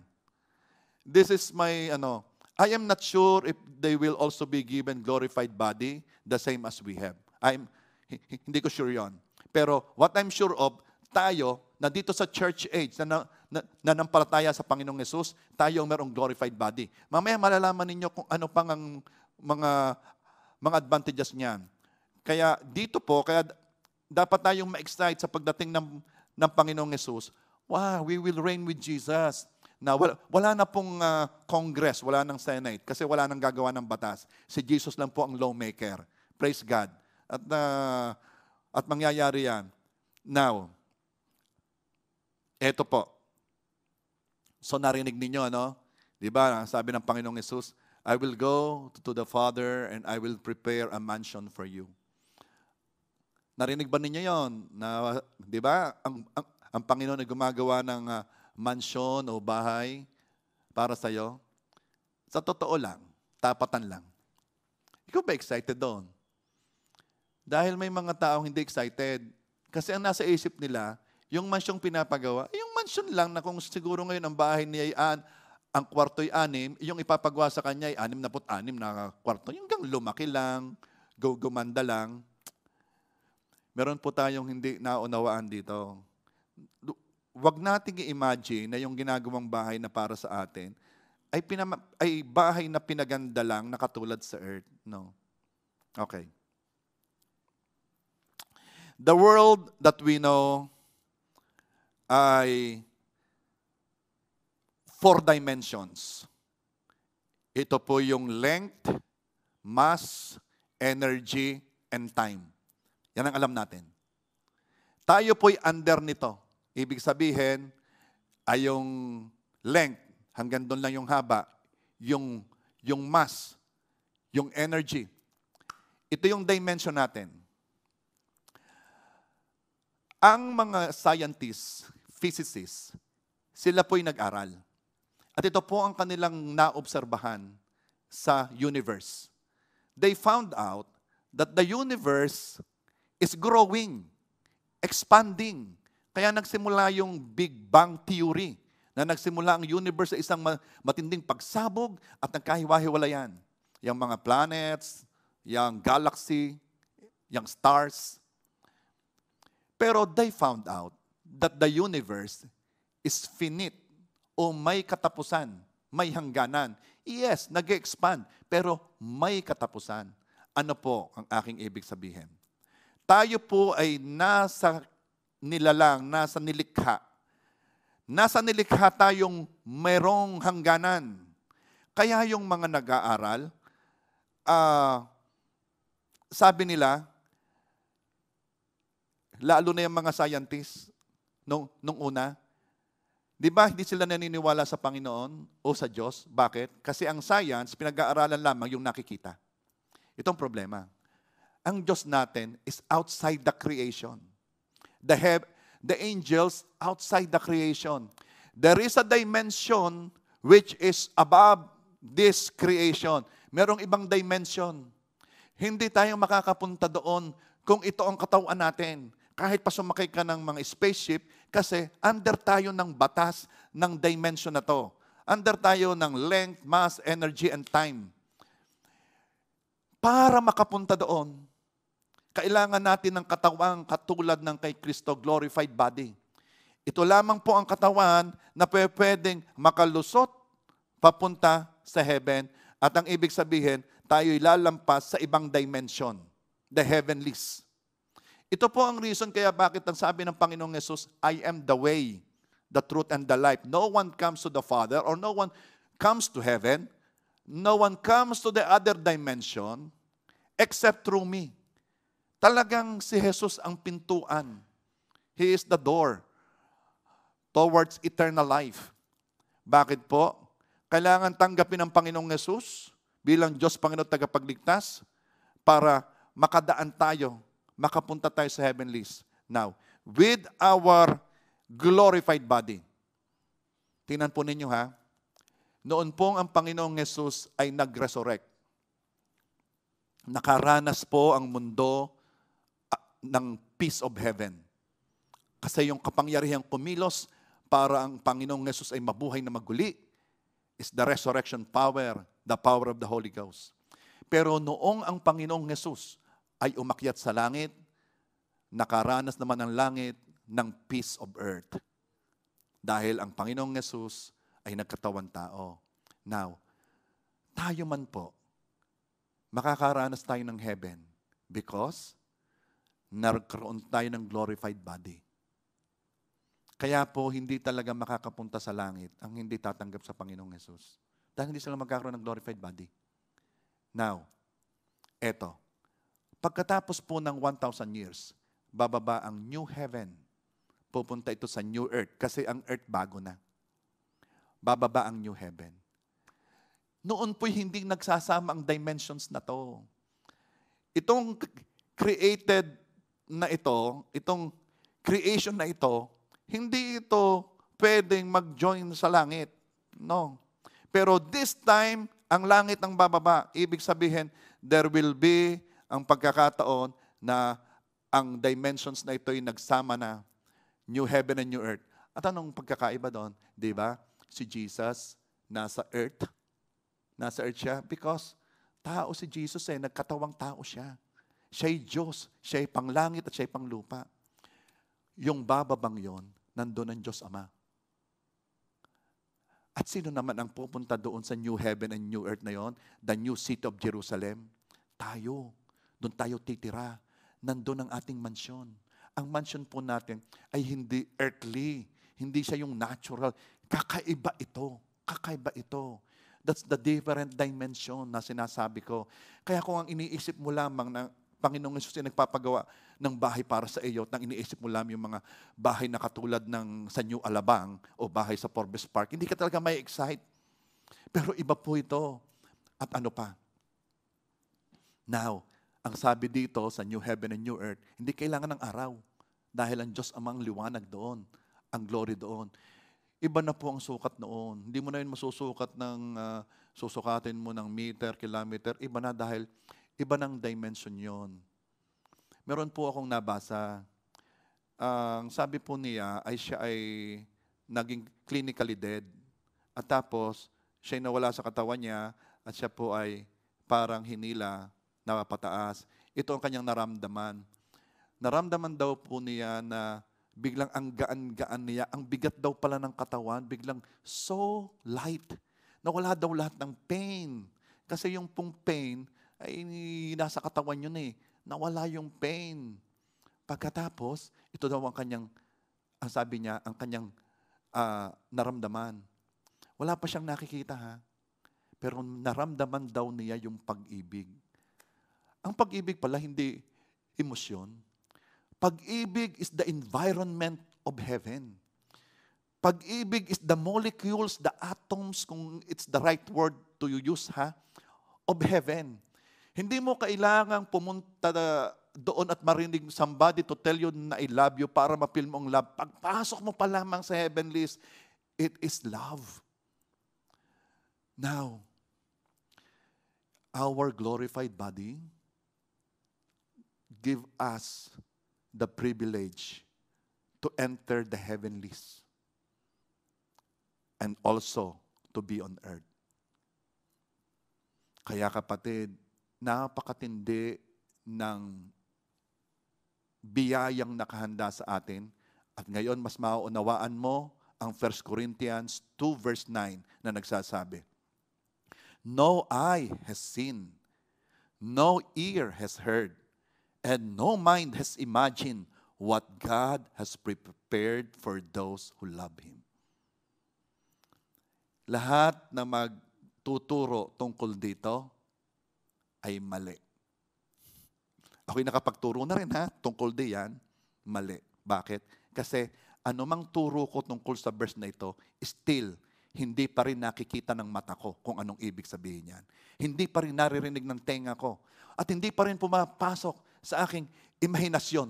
This is my, ano, I am not sure if they will also be given glorified body the same as we have. I'm, [LAUGHS] hindi ko sure yon. Pero what I'm sure of, tayo, na dito sa church age, na, na, na nanampalataya sa Panginoong Yesus, tayo ang merong glorified body. Mamaya malalaman ninyo kung ano pang ang mga, mga advantages niyan. Kaya dito po, kaya dapat tayong ma-excite sa pagdating ng, ng Panginoong Yesus. Wow, we will reign with Jesus na wala, wala na pong uh, Congress, wala nang Senate, kasi wala nang gagawa ng batas. Si Jesus lang po ang lawmaker. Praise God. At uh, at mangyayari yan. Now, eto po. So narinig ninyo, no? Di ba? Sabi ng Panginoong Yesus, I will go to the Father and I will prepare a mansion for you. Narinig ba ninyo yon? Na, di ba? Ang, ang, ang Panginoon ay gumagawa ng uh, mansion o bahay para sa'yo. Sa totoo lang, tapatan lang. Ikaw ba excited doon? Dahil may mga taong hindi excited. Kasi ang nasa isip nila, yung mansyong pinapagawa, eh, yung mansyon lang na kung siguro ngayon ang bahay niya ay an, ang kwarto'y anim, yung ipapagawa sa kanya ay anim na put anim na kwarto. Yung gang lumaki lang, gumanda lang. Meron po tayong hindi naunawaan dito. Huwag nating i-imagine na yung ginagawang bahay na para sa atin ay, pinama- ay bahay na pinaganda lang na katulad sa earth. No. Okay. The world that we know ay four dimensions. Ito po yung length, mass, energy, and time. Yan ang alam natin. Tayo po'y under nito. Ibig sabihin, ay yung length, hanggang doon lang yung haba, yung, yung mass, yung energy. Ito yung dimension natin. Ang mga scientists, physicists, sila po'y nag-aral. At ito po ang kanilang naobserbahan sa universe. They found out that the universe is growing, expanding. Kaya nagsimula yung Big Bang Theory na nagsimula ang universe sa isang matinding pagsabog at nagkahiwa yan. Yung mga planets, yung galaxy, yung stars, pero they found out that the universe is finite o may katapusan, may hangganan. Yes, nag expand pero may katapusan. Ano po ang aking ibig sabihin? Tayo po ay nasa nilalang, nasa nilikha. Nasa nilikha tayong merong hangganan. Kaya yung mga nag-aaral, uh, sabi nila, Lalo na yung mga scientists nung, nung una. Di ba hindi sila naniniwala sa Panginoon o sa Diyos? Bakit? Kasi ang science, pinag-aaralan lamang yung nakikita. Itong problema. Ang Diyos natin is outside the creation. The, hev- the angels outside the creation. There is a dimension which is above this creation. Merong ibang dimension. Hindi tayo makakapunta doon kung ito ang katawan natin kahit pa sumakay ka ng mga spaceship, kasi under tayo ng batas ng dimension na to. Under tayo ng length, mass, energy, and time. Para makapunta doon, kailangan natin ng katawan katulad ng kay Kristo glorified body. Ito lamang po ang katawan na pwedeng makalusot papunta sa heaven at ang ibig sabihin, tayo lalampas sa ibang dimension, the heavenlies. Ito po ang reason kaya bakit ang sabi ng Panginoong Yesus, I am the way, the truth, and the life. No one comes to the Father or no one comes to heaven. No one comes to the other dimension except through me. Talagang si Jesus ang pintuan. He is the door towards eternal life. Bakit po? Kailangan tanggapin ng Panginoong Yesus bilang Diyos Panginoon Tagapagligtas para makadaan tayo makapunta tayo sa heavenlies. Now, with our glorified body. Tingnan po ninyo ha. Noon pong ang Panginoong Yesus ay nag-resurrect. Nakaranas po ang mundo ah, ng peace of heaven. Kasi yung kapangyarihang kumilos para ang Panginoong Yesus ay mabuhay na maguli is the resurrection power, the power of the Holy Ghost. Pero noong ang Panginoong Yesus ay umakyat sa langit, nakaranas naman ang langit ng peace of earth. Dahil ang Panginoong Yesus ay nagkatawan tao. Now, tayo man po, makakaranas tayo ng heaven because nagkaroon tayo ng glorified body. Kaya po, hindi talaga makakapunta sa langit ang hindi tatanggap sa Panginoong Yesus. Dahil hindi sila magkakaroon ng glorified body. Now, eto, Pagkatapos po ng 1,000 years, bababa ang new heaven. Pupunta ito sa new earth kasi ang earth bago na. Bababa ang new heaven. Noon po'y hindi nagsasama ang dimensions na to. Itong created na ito, itong creation na ito, hindi ito pwedeng mag-join sa langit. No. Pero this time, ang langit ang bababa. Ibig sabihin, there will be ang pagkakataon na ang dimensions na ito ay nagsama na new heaven and new earth. At anong pagkakaiba doon? Di ba? Si Jesus nasa earth. Nasa earth siya because tao si Jesus eh, nagkatawang tao siya. Siya ay Diyos, Siya ay panglangit at siya ay panglupa. Yung bababang yon, nandun ang Diyos Ama. At sino naman ang pupunta doon sa new heaven and new earth na yon? The new city of Jerusalem? Tayo. Doon tayo titira. Nandun ang ating mansyon. Ang mansyon po natin ay hindi earthly. Hindi siya yung natural. Kakaiba ito. Kakaiba ito. That's the different dimension na sinasabi ko. Kaya kung ang iniisip mo lamang na Panginoong Yesus ay nagpapagawa ng bahay para sa iyo at nang iniisip mo lamang yung mga bahay na katulad ng sa New Alabang o bahay sa Forbes Park, hindi ka talaga may excite. Pero iba po ito. At ano pa? Now, ang sabi dito sa new heaven and new earth, hindi kailangan ng araw. Dahil ang Diyos amang liwanag doon, ang glory doon. Iba na po ang sukat noon. Hindi mo na yun masusukat ng, uh, susukatin mo ng meter, kilometer. Iba na dahil iba ng dimension yon. Meron po akong nabasa. Ang uh, sabi po niya ay siya ay naging clinically dead. At tapos, siya nawala sa katawan niya at siya po ay parang hinila na Ito ang kanyang naramdaman. Naramdaman daw po niya na biglang ang gaan-gaan niya, ang bigat daw pala ng katawan, biglang so light, na wala daw lahat ng pain. Kasi yung pong pain, ay nasa katawan yun eh. Nawala yung pain. Pagkatapos, ito daw ang kanyang, ang sabi niya, ang kanyang uh, naramdaman. Wala pa siyang nakikita ha. Pero naramdaman daw niya yung pag-ibig. Ang pag-ibig pala hindi emosyon. Pag-ibig is the environment of heaven. Pag-ibig is the molecules, the atoms, kung it's the right word to use ha, of heaven. Hindi mo kailangang pumunta doon at marinig somebody to tell you na I love you para mapil mo ang love. Pagpasok mo pa lamang sa heavenly, it is love. Now, our glorified body, give us the privilege to enter the heavenlies and also to be on earth. Kaya kapatid, napakatindi ng biyayang nakahanda sa atin. At ngayon, mas mauunawaan mo ang 1 Corinthians 2 verse 9 na nagsasabi, No eye has seen, no ear has heard, and no mind has imagined what God has prepared for those who love Him. Lahat na magtuturo tungkol dito ay mali. Ako'y nakapagturo na rin ha, tungkol diyan, mali. Bakit? Kasi anumang turo ko tungkol sa verse na ito, still, hindi pa rin nakikita ng mata ko kung anong ibig sabihin niyan. Hindi pa rin naririnig ng tenga ko. At hindi pa rin pumapasok sa aking imahinasyon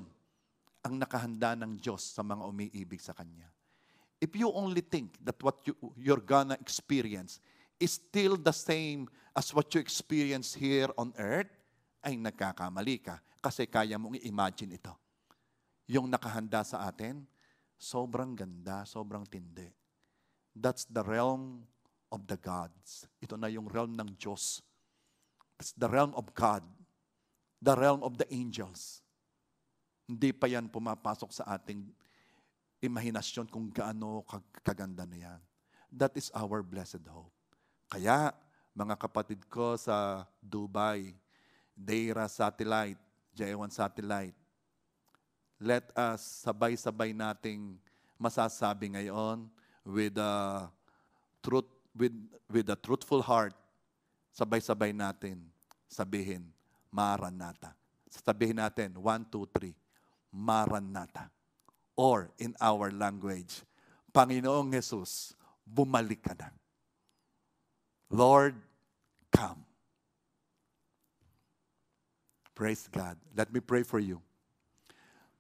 ang nakahanda ng Diyos sa mga umiibig sa Kanya. If you only think that what you, you're gonna experience is still the same as what you experience here on earth, ay nagkakamali ka kasi kaya mong i-imagine ito. Yung nakahanda sa atin, sobrang ganda, sobrang tindi. That's the realm of the gods. Ito na yung realm ng Diyos. That's the realm of God the realm of the angels. Hindi pa yan pumapasok sa ating imahinasyon kung gaano kag- kaganda na yan. That is our blessed hope. Kaya, mga kapatid ko sa Dubai, Deira Satellite, J1 Satellite, let us sabay-sabay nating masasabi ngayon with a truth with with a truthful heart sabay-sabay natin sabihin Maranatha. Sabihin natin, one, two, three, Maranatha. Or in our language, Panginoong Jesus, bumalik ka na. Lord, come. Praise God. Let me pray for you.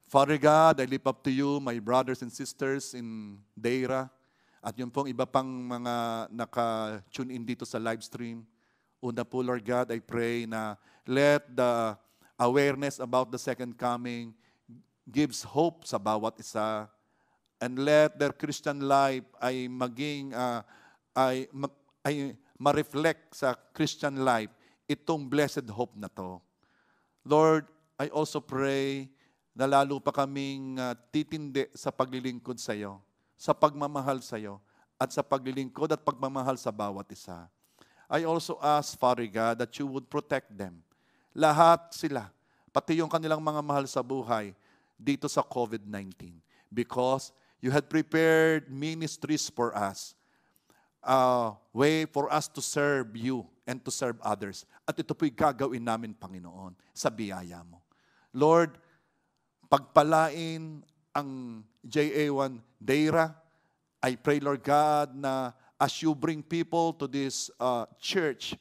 Father God, I lift up to you my brothers and sisters in Deira at yung pong iba pang mga naka-tune in dito sa live stream. Una po, Lord God, I pray na Let the awareness about the second coming gives hope sa bawat isa. And let their Christian life ay maging, uh, ay, ma, ay ma-reflect sa Christian life itong blessed hope na to. Lord, I also pray na lalo pa kaming uh, titindi sa paglilingkod sa iyo, sa pagmamahal sa iyo, at sa paglilingkod at pagmamahal sa bawat isa. I also ask, Father God, that you would protect them. Lahat sila, pati yung kanilang mga mahal sa buhay, dito sa COVID-19. Because you had prepared ministries for us, a uh, way for us to serve you and to serve others. At ito po'y gagawin namin, Panginoon, sa biyaya mo. Lord, pagpalain ang JA1 Deira. I pray, Lord God, na as you bring people to this uh, church,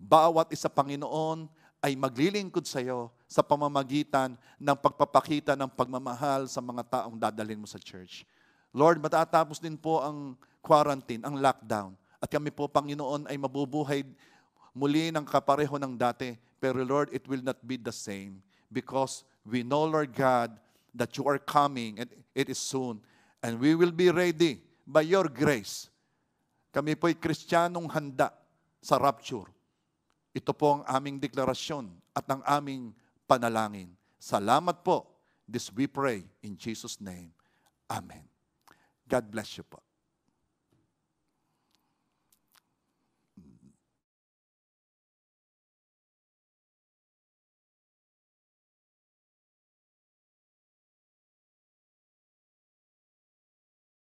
bawat isa, Panginoon, ay maglilingkod sa iyo sa pamamagitan ng pagpapakita ng pagmamahal sa mga taong dadalhin mo sa church. Lord, matatapos din po ang quarantine, ang lockdown. At kami po, Panginoon, ay mabubuhay muli ng kapareho ng dati. Pero Lord, it will not be the same because we know, Lord God, that you are coming and it is soon. And we will be ready by your grace. Kami po ay kristyanong handa sa rapture ito po ang aming deklarasyon at ang aming panalangin. Salamat po. This we pray in Jesus' name. Amen. God bless you po.